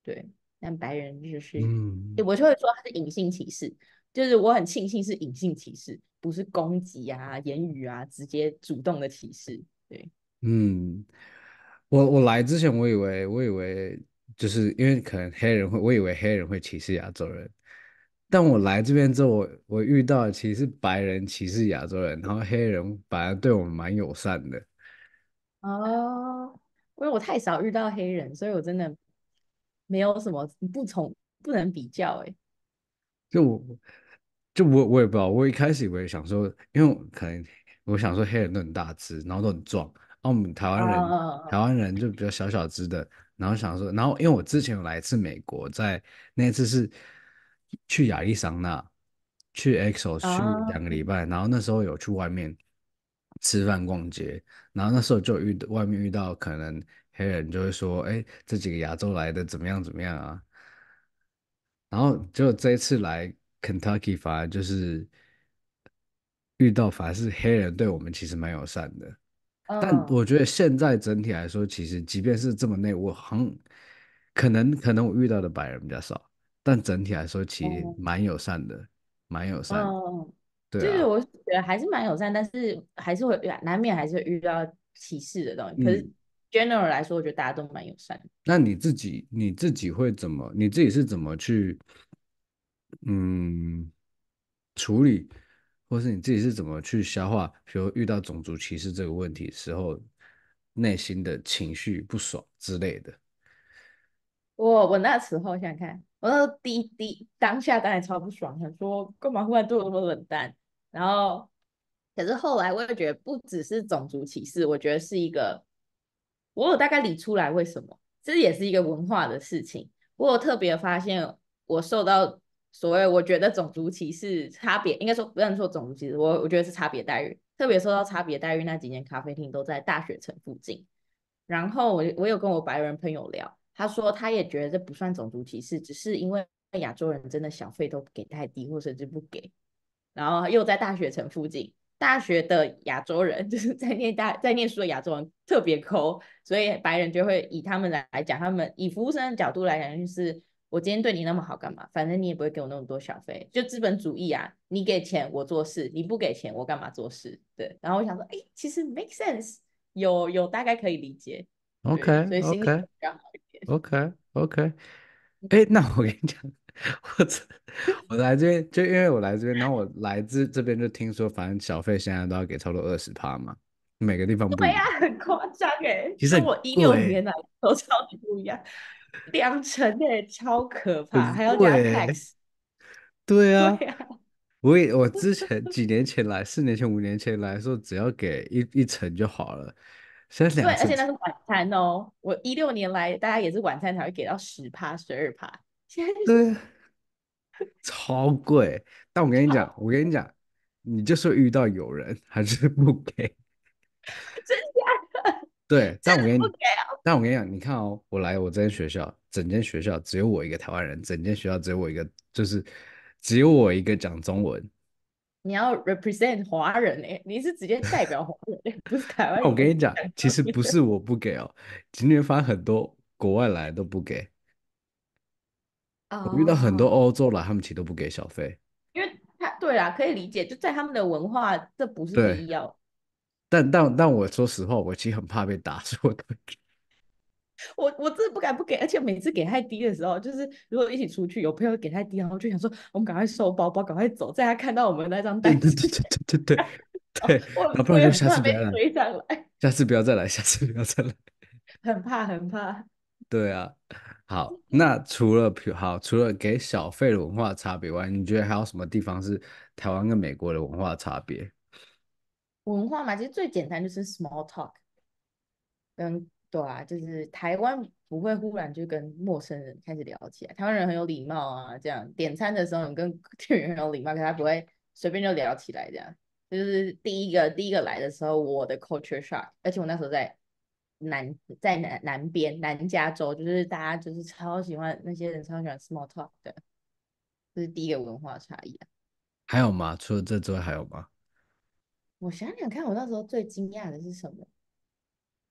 对，但白人就是，嗯、我就会说他是隐性歧视，就是我很庆幸是隐性歧视，不是攻击啊、言语啊，直接主动的歧视。对，嗯，我我来之前我以为我以为。就是因为可能黑人会，我以为黑人会歧视亚洲人，但我来这边之后，我我遇到其实白人歧视亚洲人，然后黑人反而对我们蛮友善的。哦，因为我太少遇到黑人，所以我真的没有什么不从不能比较哎。就我，就我我也不知道，我一开始以为想说，因为可能我想说黑人都很大只，然后都很壮，然后我们台湾人，台湾人就比较小小只的。然后想说，然后因为我之前有来一次美国，在那次是去亚利桑那，去 XO 去两个礼拜，然后那时候有去外面吃饭逛街，然后那时候就遇外面遇到可能黑人就会说，哎，这几个亚洲来的怎么样怎么样啊？然后就这一次来 Kentucky，反而就是遇到，反而是黑人对我们其实蛮友善的。但我觉得现在整体来说，其实即便是这么内，我很可能可能我遇到的白人比较少，但整体来说其实蛮友善的，蛮友善。嗯，对，就是我觉得还是蛮友善，但是还是会难免还是会遇到歧视的东西。可是 general 来说，我觉得大家都蛮友善。那你自己你自己会怎么？你自己是怎么去嗯处理？或是你自己是怎么去消化？比如遇到种族歧视这个问题时候，内心的情绪不爽之类的。我我那时候想想看，我那滴滴当下当然超不爽，想说干嘛忽然对我那么冷淡。然后，可是后来我又觉得不只是种族歧视，我觉得是一个，我有大概理出来为什么，这也是一个文化的事情。我有特别发现我受到。所谓，我觉得种族歧视差别，应该说不能说种族歧视，我我觉得是差别待遇。特别受到差别待遇那几年，咖啡厅都在大学城附近。然后我我有跟我白人朋友聊，他说他也觉得这不算种族歧视，只是因为亚洲人真的小费都给太低，或甚至不给。然后又在大学城附近，大学的亚洲人 就是在念大在念书的亚洲人特别抠，所以白人就会以他们来来讲，他们以服务生的角度来讲就是。我今天对你那么好干嘛？反正你也不会给我那么多小费，就资本主义啊！你给钱我做事，你不给钱我干嘛做事？对。然后我想说，哎，其实 make sense，有有大概可以理解。OK OK OK OK。哎，那我跟你讲，我我来这边就因为我来这边，然后我来自这边就听说，反正小费现在都要给超过二十趴嘛，每个地方不一样，很夸张诶。其实我一六年来都超级不一样。两层耶，超可怕，还要加 tax。对啊，我也我之前几年前来，四年前、五年前来的时候，只要给一一层就好了。现在两对，而且那是晚餐哦。我一六年来，大家也是晚餐才会给到十趴、十二趴。对，超贵。但我跟你讲，我跟你讲，你就是遇到有人还是不给。真的？对，但我跟你讲。但我跟你讲，你看哦，我来我这间学校，整间学校只有我一个台湾人，整间学校只有我一个，就是只有我一个讲中文。你要 represent 华人哎，你是直接代表华人 不是台湾人。我跟你讲，其实不是我不给哦，今天发很多国外来都不给。我遇到很多欧洲来，他们其实都不给小费，因为他对啦，可以理解，就在他们的文化，这不是必要。但但但我说实话，我其实很怕被打错的。我我真的不敢不给，而且每次给太低的时候，就是如果一起出去有朋友给太低，然后就想说我们赶快收包包，赶快走，在他看到我们那张单。对对对对对对。对。不然就下次不要来，下次不要再来，下次不要再来。很怕，很怕。对啊，好，那除了好，除了给小费的文化差别外，你觉得还有什么地方是台湾跟美国的文化差别？文化嘛，其实最简单就是 small talk，跟对啊，就是台湾不会忽然就跟陌生人开始聊起来。台湾人很有礼貌啊，这样点餐的时候你跟 店员有礼貌，可他不会随便就聊起来这样。就是第一个第一个来的时候，我的 culture shock，而且我那时候在南在南南边南加州，就是大家就是超喜欢那些人超喜欢 small talk 的，这是第一个文化差异啊。还有吗？除了这之外还有吗？我想想看，我那时候最惊讶的是什么？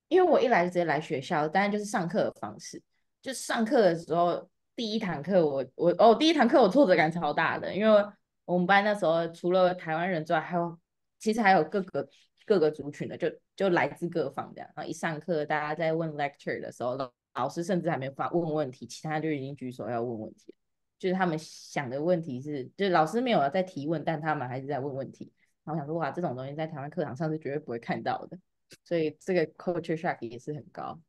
因为我一来就直接来学校，当然就是上课的方式，就上课的时候，第一堂课我我哦，第一堂课我挫折感超大的，因为我们班那时候除了台湾人之外，还有其实还有各个各个族群的，就就来自各方这样。然后一上课，大家在问 lecture 的时候，老师甚至还没发问问题，其他就已经举手要问问题就是他们想的问题是，就是老师没有在提问，但他们还是在问问题。然后想说，哇，这种东西在台湾课堂上是绝对不会看到的。所以这个 culture shock 也是很高。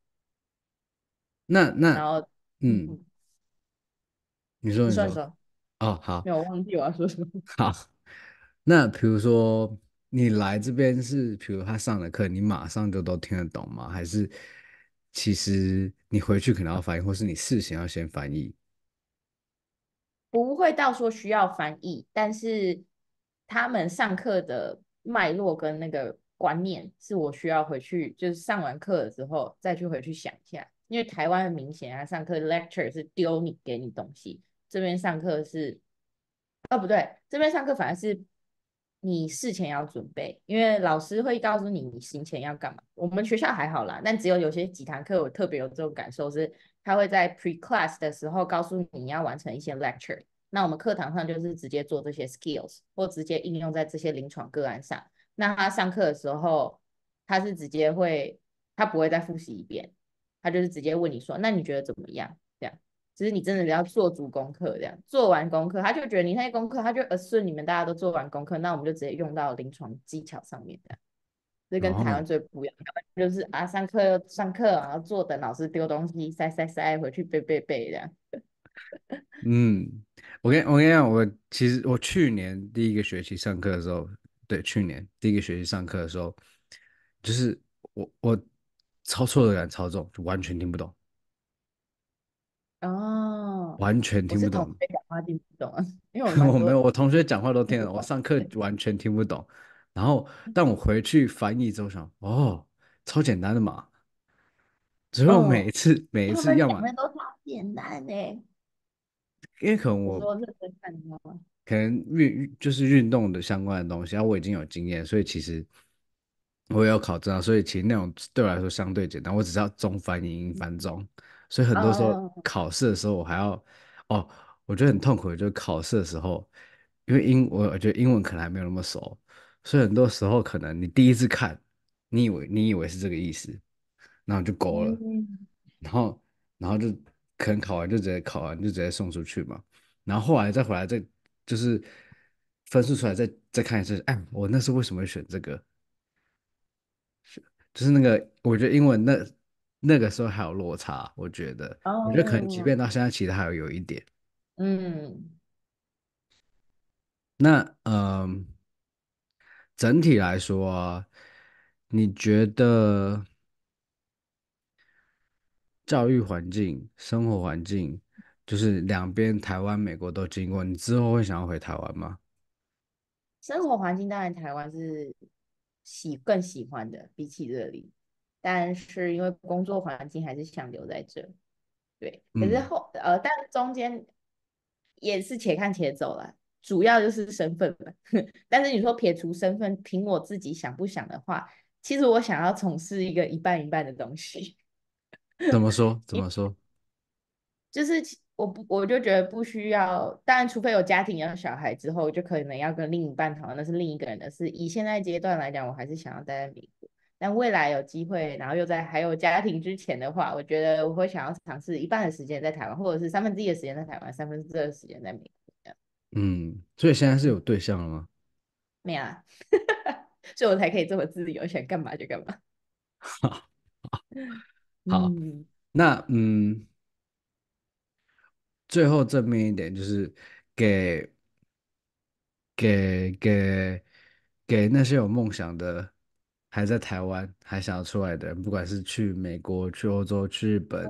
那那然后嗯，你说说哦好，没有忘记我要说什么。好，那比如说你来这边是，比如他上的课，你马上就都听得懂吗？还是其实你回去可能要翻译，或是你事先要先翻译？不会到说需要翻译，但是他们上课的脉络跟那个。观念是我需要回去，就是上完课了之后再去回去想一下，因为台湾很明显啊，上课 lecture 是丢你给你东西，这边上课是，哦不对，这边上课反而是你事前要准备，因为老师会告诉你你行前要干嘛。我们学校还好啦，但只有有些几堂课我特别有这种感受，是他会在 pre class 的时候告诉你要完成一些 lecture，那我们课堂上就是直接做这些 skills，或直接应用在这些临床个案上。那他上课的时候，他是直接会，他不会再复习一遍，他就是直接问你说：“那你觉得怎么样？”这样，其是你真的要做足功课，这样做完功课，他就觉得你那些功课，他就 Assume 你们大家都做完功课，那我们就直接用到临床技巧上面，这样。这跟台湾最不一样，就是啊，上课上课后坐等老师丢东西，塞塞塞回去背背背这样。嗯，我跟我跟你讲，我其实我去年第一个学期上课的时候。对，去年第一个学期上课的时候，就是我我，超挫的感超重，就完全听不懂。哦，完全听不懂。讲话听不懂啊，因为我 没有，我同学讲话都听得懂，我上课完全听不懂。然后，但我回去翻译之后想，哦，超简单的嘛，只有每一次每一次样本都超简单嘞，因为可能我可能运就是运动的相关的东西，然后我已经有经验，所以其实我也要考证啊。所以其实那种对我来说相对简单，我只知道中翻英，英翻中。所以很多时候考试的时候，我还要哦，我觉得很痛苦，就是考试的时候，因为英我觉得英文可能还没有那么熟，所以很多时候可能你第一次看，你以为你以为是这个意思，然后就勾了，然后然后就可能考完就直接考完就直接送出去嘛，然后后来再回来再。就是分数出来再再看一次，哎，我那是为什么会选这个？就是那个，我觉得英文那那个时候还有落差，我觉得，我觉得可能即便到现在，其实还有有一点。嗯，那呃，整体来说，你觉得教育环境、生活环境？就是两边台湾、美国都经过，你之后会想要回台湾吗？生活环境当然台湾是喜更喜欢的，比起这里，但是因为工作环境还是想留在这。对，可是后呃，但中间也是且看且走了，主要就是身份了。但是你说撇除身份，凭我自己想不想的话，其实我想要从事一个一半一半的东西。怎么说？怎 么说？就是。我不，我就觉得不需要。但除非有家庭有小孩之后，就可能要跟另一半讨论，那是另一个人的事。以现在阶段来讲，我还是想要待在美国。但未来有机会，然后又在还有家庭之前的话，我觉得我会想要尝试一半的时间在台湾，或者是三分之一的时间在台湾，三分之二的时间在美国这样。嗯，所以现在是有对象了吗？没啊，所以我才可以这么自由，想干嘛就干嘛。好，好，那嗯。最后正面一点，就是给给给给那些有梦想的，还在台湾还想要出来的，人，不管是去美国、去欧洲、去日本，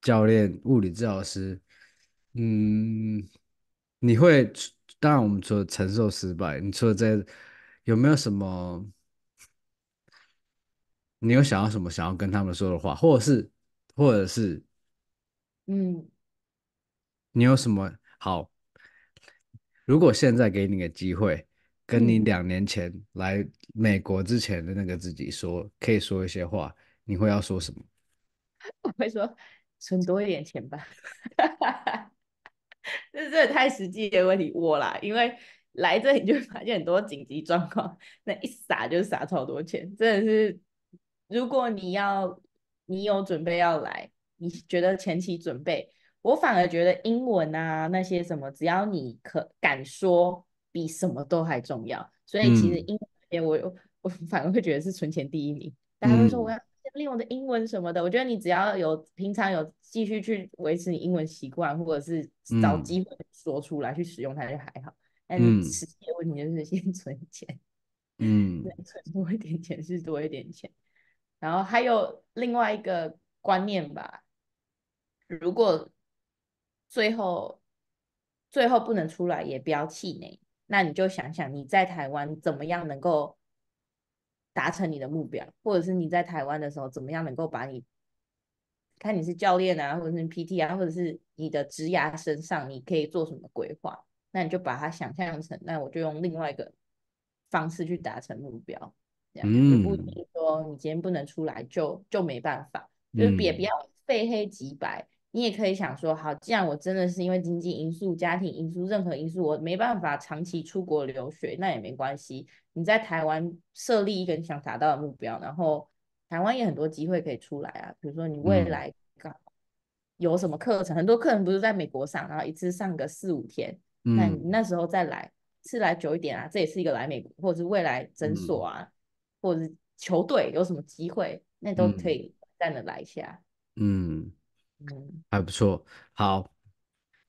教练、物理治疗师，嗯，你会当然我们除了承受失败，你除了在有没有什么，你有想要什么想要跟他们说的话，或者是或者是，嗯。你有什么好？如果现在给你个机会，跟你两年前来美国之前的那个自己说，可以说一些话，你会要说什么？我会说存多一点钱吧，这这也太实际的问题我啦，因为来这里就发现很多紧急状况，那一撒就撒超多钱，真的是。如果你要你有准备要来，你觉得前期准备？我反而觉得英文啊那些什么，只要你可敢说，比什么都还重要。所以其实英，我我我反而会觉得是存钱第一名。大家都说我要用我的英文什么的，我觉得你只要有平常有继续去维持你英文习惯，或者是找机会说出来去使用它就还好。但实际问题就是先存钱，嗯，存多一点钱是多一点钱。然后还有另外一个观念吧，如果。最后，最后不能出来也不要气馁。那你就想想你在台湾怎么样能够达成你的目标，或者是你在台湾的时候怎么样能够把你，看你是教练啊，或者是 PT 啊，或者是你的职涯身上，你可以做什么规划？那你就把它想象成，那我就用另外一个方式去达成目标。这样，嗯，不，不说你今天不能出来就就没办法，就是也不要非黑即白。你也可以想说，好，既然我真的是因为经济因素、家庭因素、任何因素，我没办法长期出国留学，那也没关系。你在台湾设立一个你想达到的目标，然后台湾也很多机会可以出来啊。比如说你未来有什么课程，很多课程不是在美国上，然后一次上个四五天，那你那时候再来，是来久一点啊。这也是一个来美国，或者是未来诊所啊，或者是球队有什么机会，那都可以站着的来一下，嗯。还不错，好，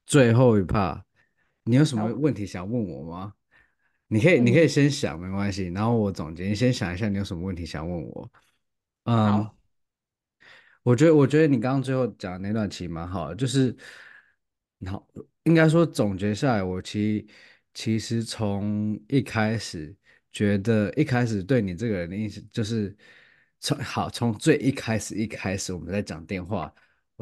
最后一趴，你有什么问题想问我吗？你可以，你可以先想，没关系。然后我总结，你先想一下，你有什么问题想问我？嗯，我觉得，我觉得你刚刚最后讲的那段其实蛮好，就是，然后应该说总结下来，我其其实从一开始觉得，一开始对你这个人的印象就是从好，从最一开始一开始我们在讲电话。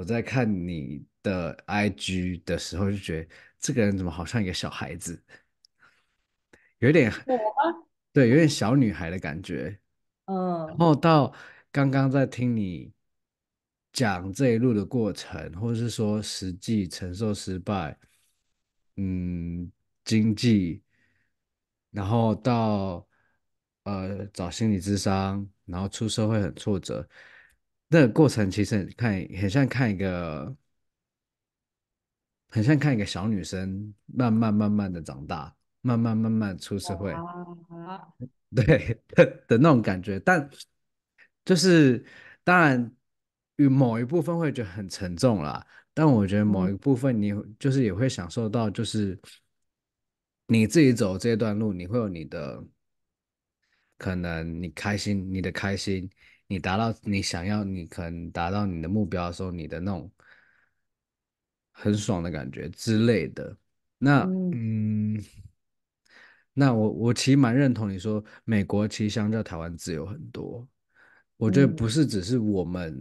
我在看你的 IG 的时候，就觉得这个人怎么好像一个小孩子，有点对，有点小女孩的感觉。嗯，然后到刚刚在听你讲这一路的过程，或者是说实际承受失败，嗯，经济，然后到呃找心理咨商，然后出社会很挫折。那个过程其实很看，很像看一个，很像看一个小女生慢慢慢慢的长大，慢慢慢慢出社会，对的那种感觉。但就是当然，与某一部分会觉得很沉重啦。但我觉得某一部分，你就是也会享受到，就是你自己走这段路，你会有你的可能，你开心，你的开心。你达到你想要，你可能达到你的目标的时候，你的那种很爽的感觉之类的。那嗯，那我我其实蛮认同你说，美国其实相较台湾自由很多。我觉得不是只是我们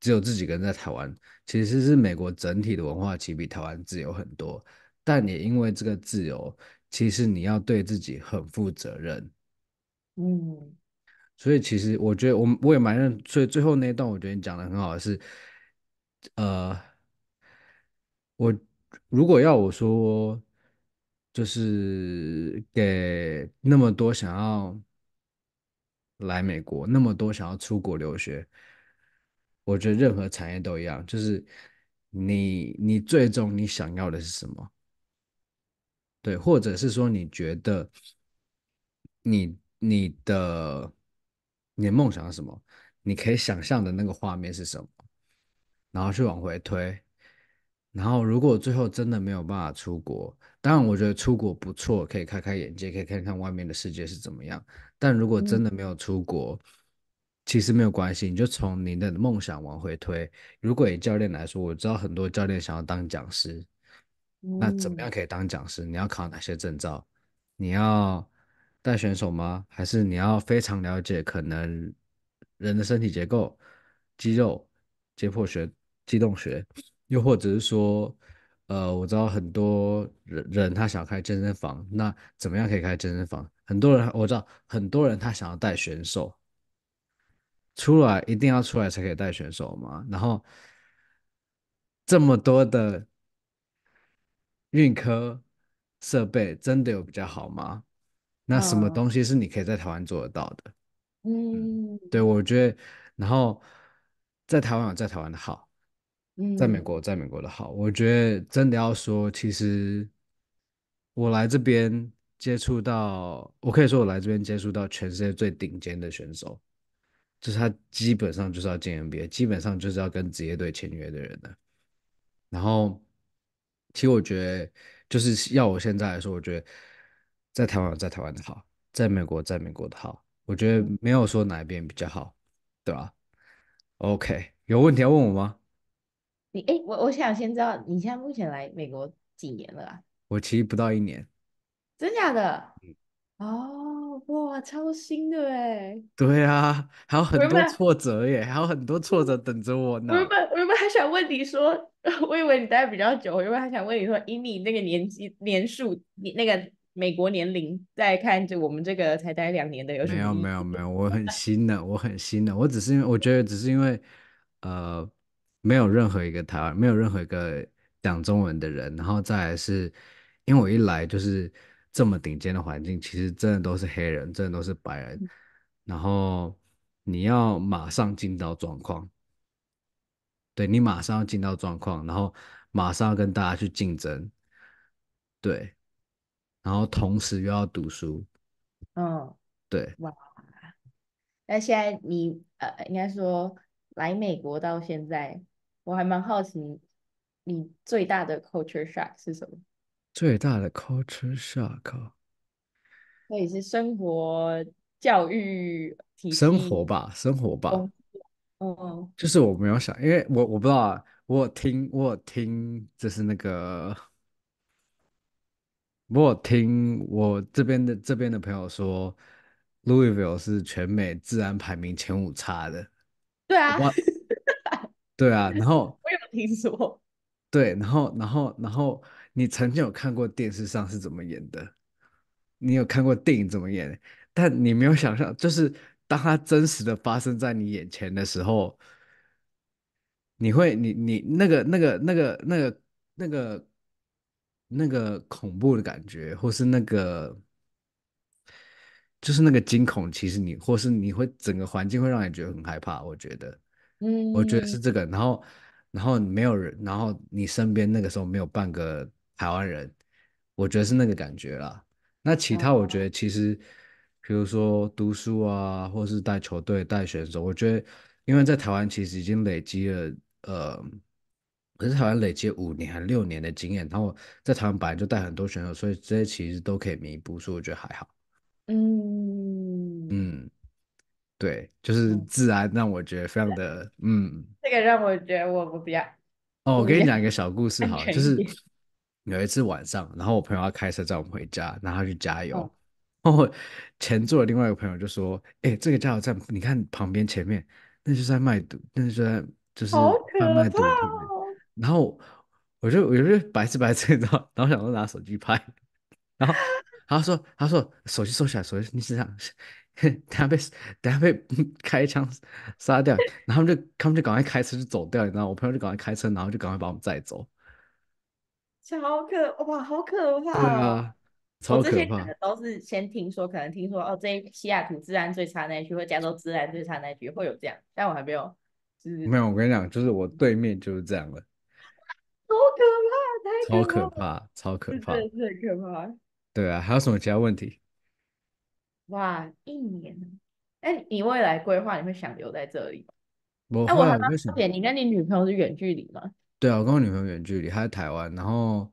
只有自己跟在台湾，其实是美国整体的文化其实比台湾自由很多。但也因为这个自由，其实你要对自己很负责任。嗯。所以其实我觉得，我我也蛮认。所以最后那一段，我觉得你讲的很好。是，呃，我如果要我说，就是给那么多想要来美国，那么多想要出国留学，我觉得任何产业都一样，就是你你最终你想要的是什么？对，或者是说你觉得你你的。你的梦想是什么？你可以想象的那个画面是什么？然后去往回推。然后如果最后真的没有办法出国，当然我觉得出国不错，可以开开眼界，可以看看外面的世界是怎么样。但如果真的没有出国，其实没有关系，你就从你的梦想往回推。如果以教练来说，我知道很多教练想要当讲师，那怎么样可以当讲师？你要考哪些证照？你要？带选手吗？还是你要非常了解可能人的身体结构、肌肉、解剖学、机动学？又或者是说，呃，我知道很多人人他想开健身房，那怎么样可以开健身房？很多人我知道，很多人他想要带选手出来，一定要出来才可以带选手吗？然后这么多的运科设备，真的有比较好吗？那什么东西是你可以在台湾做得到的？嗯，对我觉得，然后在台湾有在台湾的好，在美国在美国的好，我觉得真的要说，其实我来这边接触到，我可以说我来这边接触到全世界最顶尖的选手，就是他基本上就是要进 NBA，基本上就是要跟职业队签约的人的。然后，其实我觉得就是要我现在来说，我觉得。在台湾有在台湾的好，在美国在美国的好，我觉得没有说哪一边比较好，对吧？OK，有问题要问我吗？你哎，我我想先知道你现在目前来美国几年了啊？我其实不到一年，真假的？嗯，哦，哇，超新的哎！对啊，还有很多挫折耶，还有很多挫折等着我呢。我原本我原本还想问你说，我以为你待比较久，我原本还想问你说，以你那个年纪年数，你那个。美国年龄在看，就我们这个才待两年的有？没有没有没有，我很新的，我很新的。我只是因为我觉得，只是因为，呃，没有任何一个台湾，没有任何一个讲中文的人。然后再来是，因为我一来就是这么顶尖的环境，其实真的都是黑人，真的都是白人。然后你要马上进到状况，对你马上要进到状况，然后马上要跟大家去竞争，对。然后同时又要读书，嗯，对，哇，那现在你呃，应该说来美国到现在，我还蛮好奇你最大的 culture shock 是什么？最大的 culture shock，可以是生活教育体生活吧，生活吧，嗯，就是我没有想，因为我我不知道，我听我听就是那个。我听我这边的这边的朋友说，Louisville 是全美治安排名前五差的。对啊，对啊。然后 我有听说。对，然后，然后，然后，你曾经有看过电视上是怎么演的？你有看过电影怎么演？但你没有想象，就是当它真实的发生在你眼前的时候，你会，你，你那个，那个，那个，那个，那个。那个恐怖的感觉，或是那个，就是那个惊恐。其实你，或是你会整个环境会让你觉得很害怕。我觉得，嗯，我觉得是这个。然后，然后没有人，然后你身边那个时候没有半个台湾人，我觉得是那个感觉啦。那其他，我觉得其实，比如说读书啊，或是带球队、带选手，我觉得因为在台湾其实已经累积了，呃。可是台湾累积五年、六年的经验，然后在台湾本来就带很多选手，所以这些其实都可以弥补，所以我觉得还好。嗯嗯，对，就是自然让我觉得非常的嗯。这个让我觉得我不必要哦，我跟你讲一个小故事哈，就是有一次晚上，然后我朋友要开车载我们回家，然后去加油，然后前座的另外一个朋友就说：“哎，这个加油站，你看旁边前面，那就在卖毒，那就在就是贩卖毒。”品。然后我就我就白痴白痴的，然后想说拿手机拍，然后他说他说手机收起来，手机你是这样，等下被等下被开枪杀掉，然后他们就他们就赶快开车就走掉，然后我朋友就赶快开车，然后就赶快把我们载走。好可哇，好可怕！对啊，超可怕。我可能都是先听说，可能听说哦，这西雅图治安最差那一区，或加州治安最差那一区会有这样，但我还没有，就是没有。我跟你讲，就是我对面就是这样的，好可怕，太可怕，超可怕，真的是很可怕。对啊，还有什么其他问题？哇，一年？哎，你未来规划，你会想留在这里吗？哎，我想你点，你跟你女朋友是远距离吗？对啊，我跟我女朋友远距离，她在台湾。然后，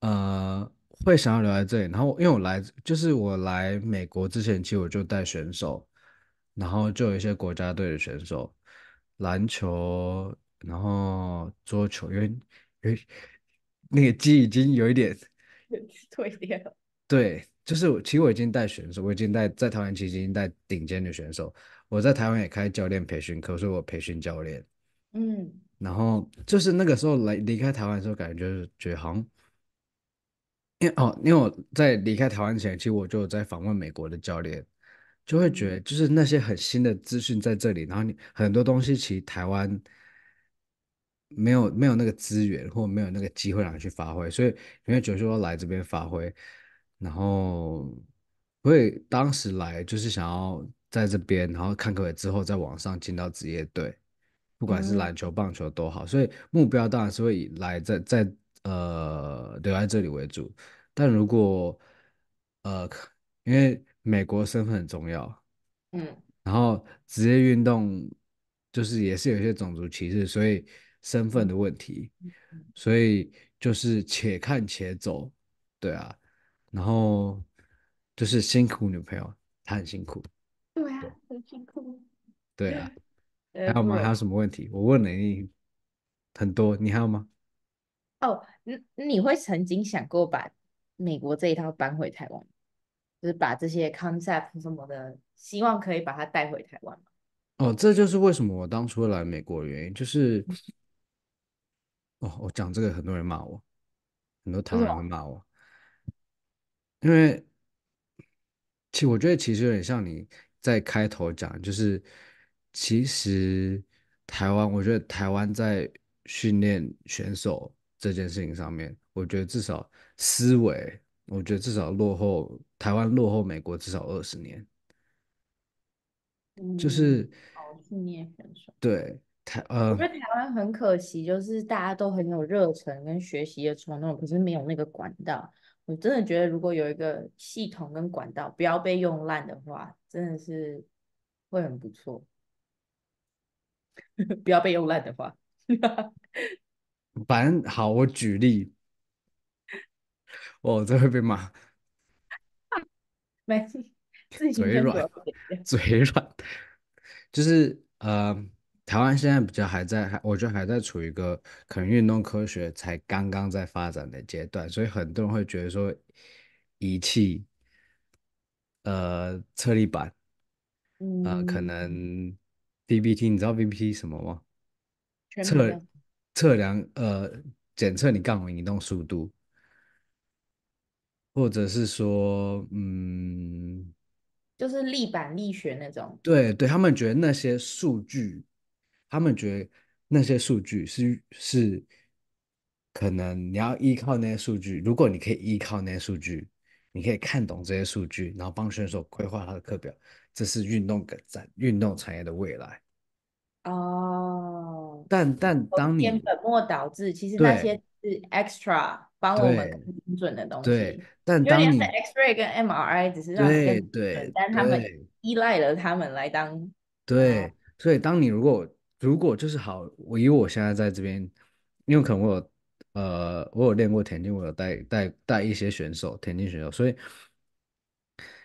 呃，会想要留在这里。然后，因为我来就是我来美国之前，其实我就带选手，然后就有一些国家队的选手，篮球，然后桌球，因为。哎，那个鸡已经有一点 退掉了。对，就是其实我已经带选手，我已经带在台湾期已经带顶尖的选手。我在台湾也开教练培训课，所以我培训教练。嗯，然后就是那个时候来离开台湾的时候，感觉就是觉得好像，因哦，因为我在离开台湾前，其实我就在访问美国的教练，就会觉得就是那些很新的资讯在这里，然后你很多东西其实台湾。没有没有那个资源或没有那个机会让你去发挥，所以你会觉得说来这边发挥，然后会当时来就是想要在这边，然后看各位之后在网上进到职业队，不管是篮球、棒球都好，所以目标当然是会以来在在呃留在这里为主。但如果呃因为美国身份很重要，嗯，然后职业运动就是也是有一些种族歧视，所以。身份的问题，所以就是且看且走，对啊，然后就是辛苦女朋友，她很辛苦，对啊，很辛苦，对啊。还有吗？还有什么问题？我问了你很多，你还有吗？哦，你你会曾经想过把美国这一套搬回台湾，就是把这些 concept 什么的，希望可以把它带回台湾吗？哦，这就是为什么我当初来美国的原因，就是。哦，我讲这个很多人骂我，很多台湾人骂我，因为其实我觉得其实有点像你在开头讲，就是其实台湾，我觉得台湾在训练选手这件事情上面，我觉得至少思维，我觉得至少落后台湾落后美国至少二十年，就是训练选手对。我觉得台湾很可惜，就是大家都很有热忱跟学习的冲动，可是没有那个管道。我真的觉得，如果有一个系统跟管道，不要被用烂的话，真的是会很不错。不要被用烂的话，反正好，我举例。哦，这会被骂。没，嘴软，嘴软，就是呃。台湾现在比较还在，还我觉得还在处于一个可能运动科学才刚刚在发展的阶段，所以很多人会觉得说仪器，呃，测力板，嗯，呃，可能 B B T，你知道 B B T 什么吗？测测量，呃，检测你杠铃移动速度，或者是说，嗯，就是力板力学那种。对对，他们觉得那些数据。他们觉得那些数据是是可能你要依靠那些数据，如果你可以依靠那些数据，你可以看懂这些数据，然后帮选手规划他的课表，这是运动的产运动产业的未来。哦，但但当你本末倒置，其实那些是 extra 帮我们很精准的东西。对，但当你 X ray 跟 M R I 只是让对对，但他们依赖了他们来当对，所以当你如果。如果就是好，我以我现在在这边，因为可能我有，呃，我有练过田径，我有带带带一些选手，田径选手，所以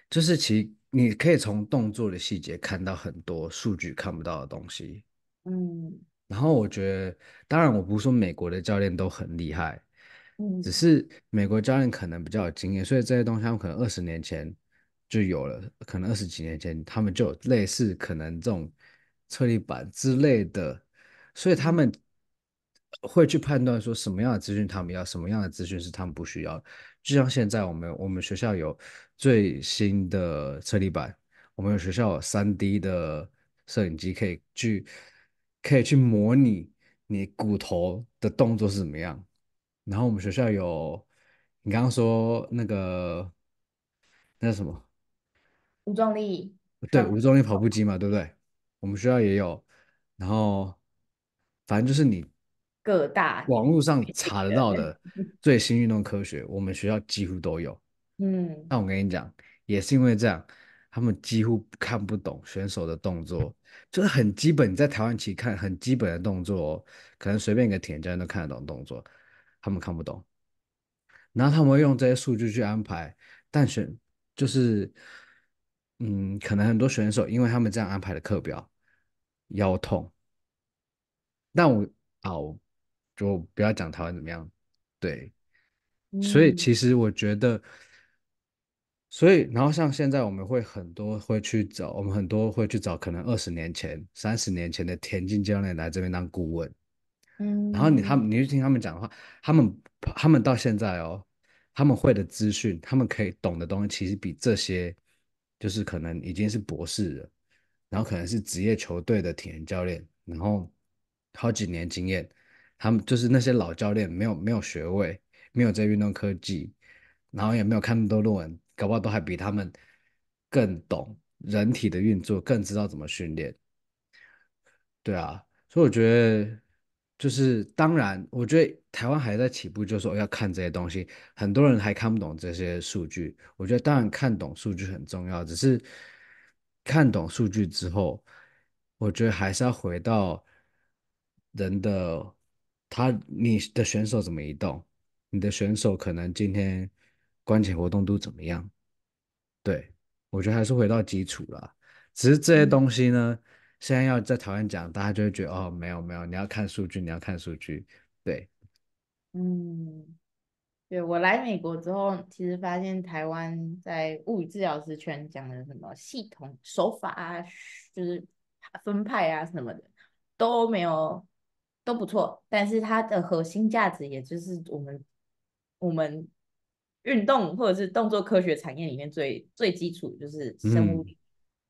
就是其你可以从动作的细节看到很多数据看不到的东西，嗯。然后我觉得，当然我不是说美国的教练都很厉害，只是美国教练可能比较有经验，所以这些东西他可能二十年前就有了，可能二十几年前他们就有类似可能这种。车厘板之类的，所以他们会去判断说什么样的资讯他们要，什么样的资讯是他们不需要。就像现在我们我们学校有最新的车厘板，我们学校有三 D 的摄影机，可以去可以去模拟你骨头的动作是怎么样。然后我们学校有你刚刚说那个那什么？无重力？对，无重力跑步机嘛，对不对？我们学校也有，然后反正就是你各大网络上查得到的 最新运动科学，我们学校几乎都有。嗯，那我跟你讲，也是因为这样，他们几乎看不懂选手的动作，就是很基本，在台湾起看很基本的动作，可能随便一个田家都看得懂动作，他们看不懂。然后他们会用这些数据去安排，但选就是。嗯，可能很多选手因为他们这样安排的课表，腰痛。那我哦，就不要讲台湾怎么样，对。所以其实我觉得，所以然后像现在我们会很多会去找，我们很多会去找可能二十年前、三十年前的田径教练来这边当顾问。嗯。然后你他们，你去听他们讲的话，他们他们到现在哦，他们会的资讯，他们可以懂的东西，其实比这些。就是可能已经是博士了，然后可能是职业球队的体能教练，然后好几年经验，他们就是那些老教练没有没有学位，没有在运动科技，然后也没有看那么多论文，搞不好都还比他们更懂人体的运作，更知道怎么训练。对啊，所以我觉得。就是当然，我觉得台湾还在起步，就说要看这些东西，很多人还看不懂这些数据。我觉得当然看懂数据很重要，只是看懂数据之后，我觉得还是要回到人的他，你的选手怎么移动，你的选手可能今天关节活动度怎么样？对，我觉得还是回到基础了。只是这些东西呢？现在要在台湾讲，大家就会觉得哦，没有没有，你要看数据，你要看数据，对，嗯，对我来美国之后，其实发现台湾在物理治疗师圈讲的什么系统手法啊，就是分派啊什么的都没有，都不错，但是它的核心价值，也就是我们我们运动或者是动作科学产业里面最最基础就是生物。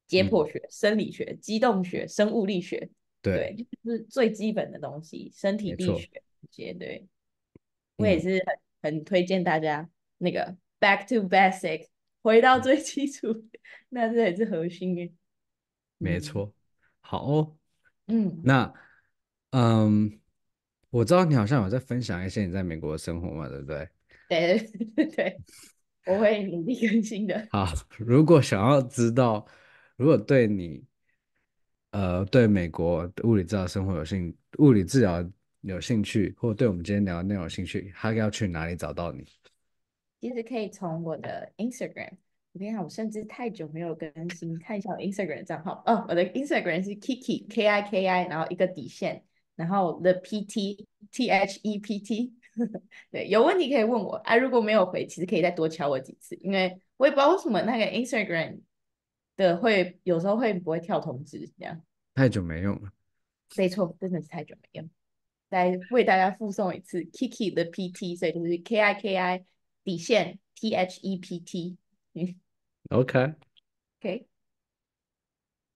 解剖学、生理学、机动学、生物力学，对，就是最基本的东西，身体力学这些。对，我也是很很推荐大家那个 back to basic，回到最基础，那这也是核心耶。没错，好，哦，嗯，那，嗯，我知道你好像有在分享一些你在美国的生活嘛，对不对？对对 对，我会努力更新的。好，如果想要知道。如果对你，呃，对美国物理治疗生活有兴物理治疗有兴趣，或对我们今天聊的内容有兴趣，他要去哪里找到你？其实可以从我的 Instagram，我跟你讲，我甚至太久没有更新，看一下我 Instagram 账号。哦，我的 Instagram 是 Kiki K I K I，然后一个底线，然后 the PT T H E PT，对，有问题可以问我。啊。如果没有回，其实可以再多敲我几次，因为我也不知道为什么那个 Instagram。的会有时候会不会跳通知这样？太久没用了。没错，真的是太久没用。再为大家附送一次 Kiki 的 PT，所以就是 Kiki 底线 T H E P T。OK。OK。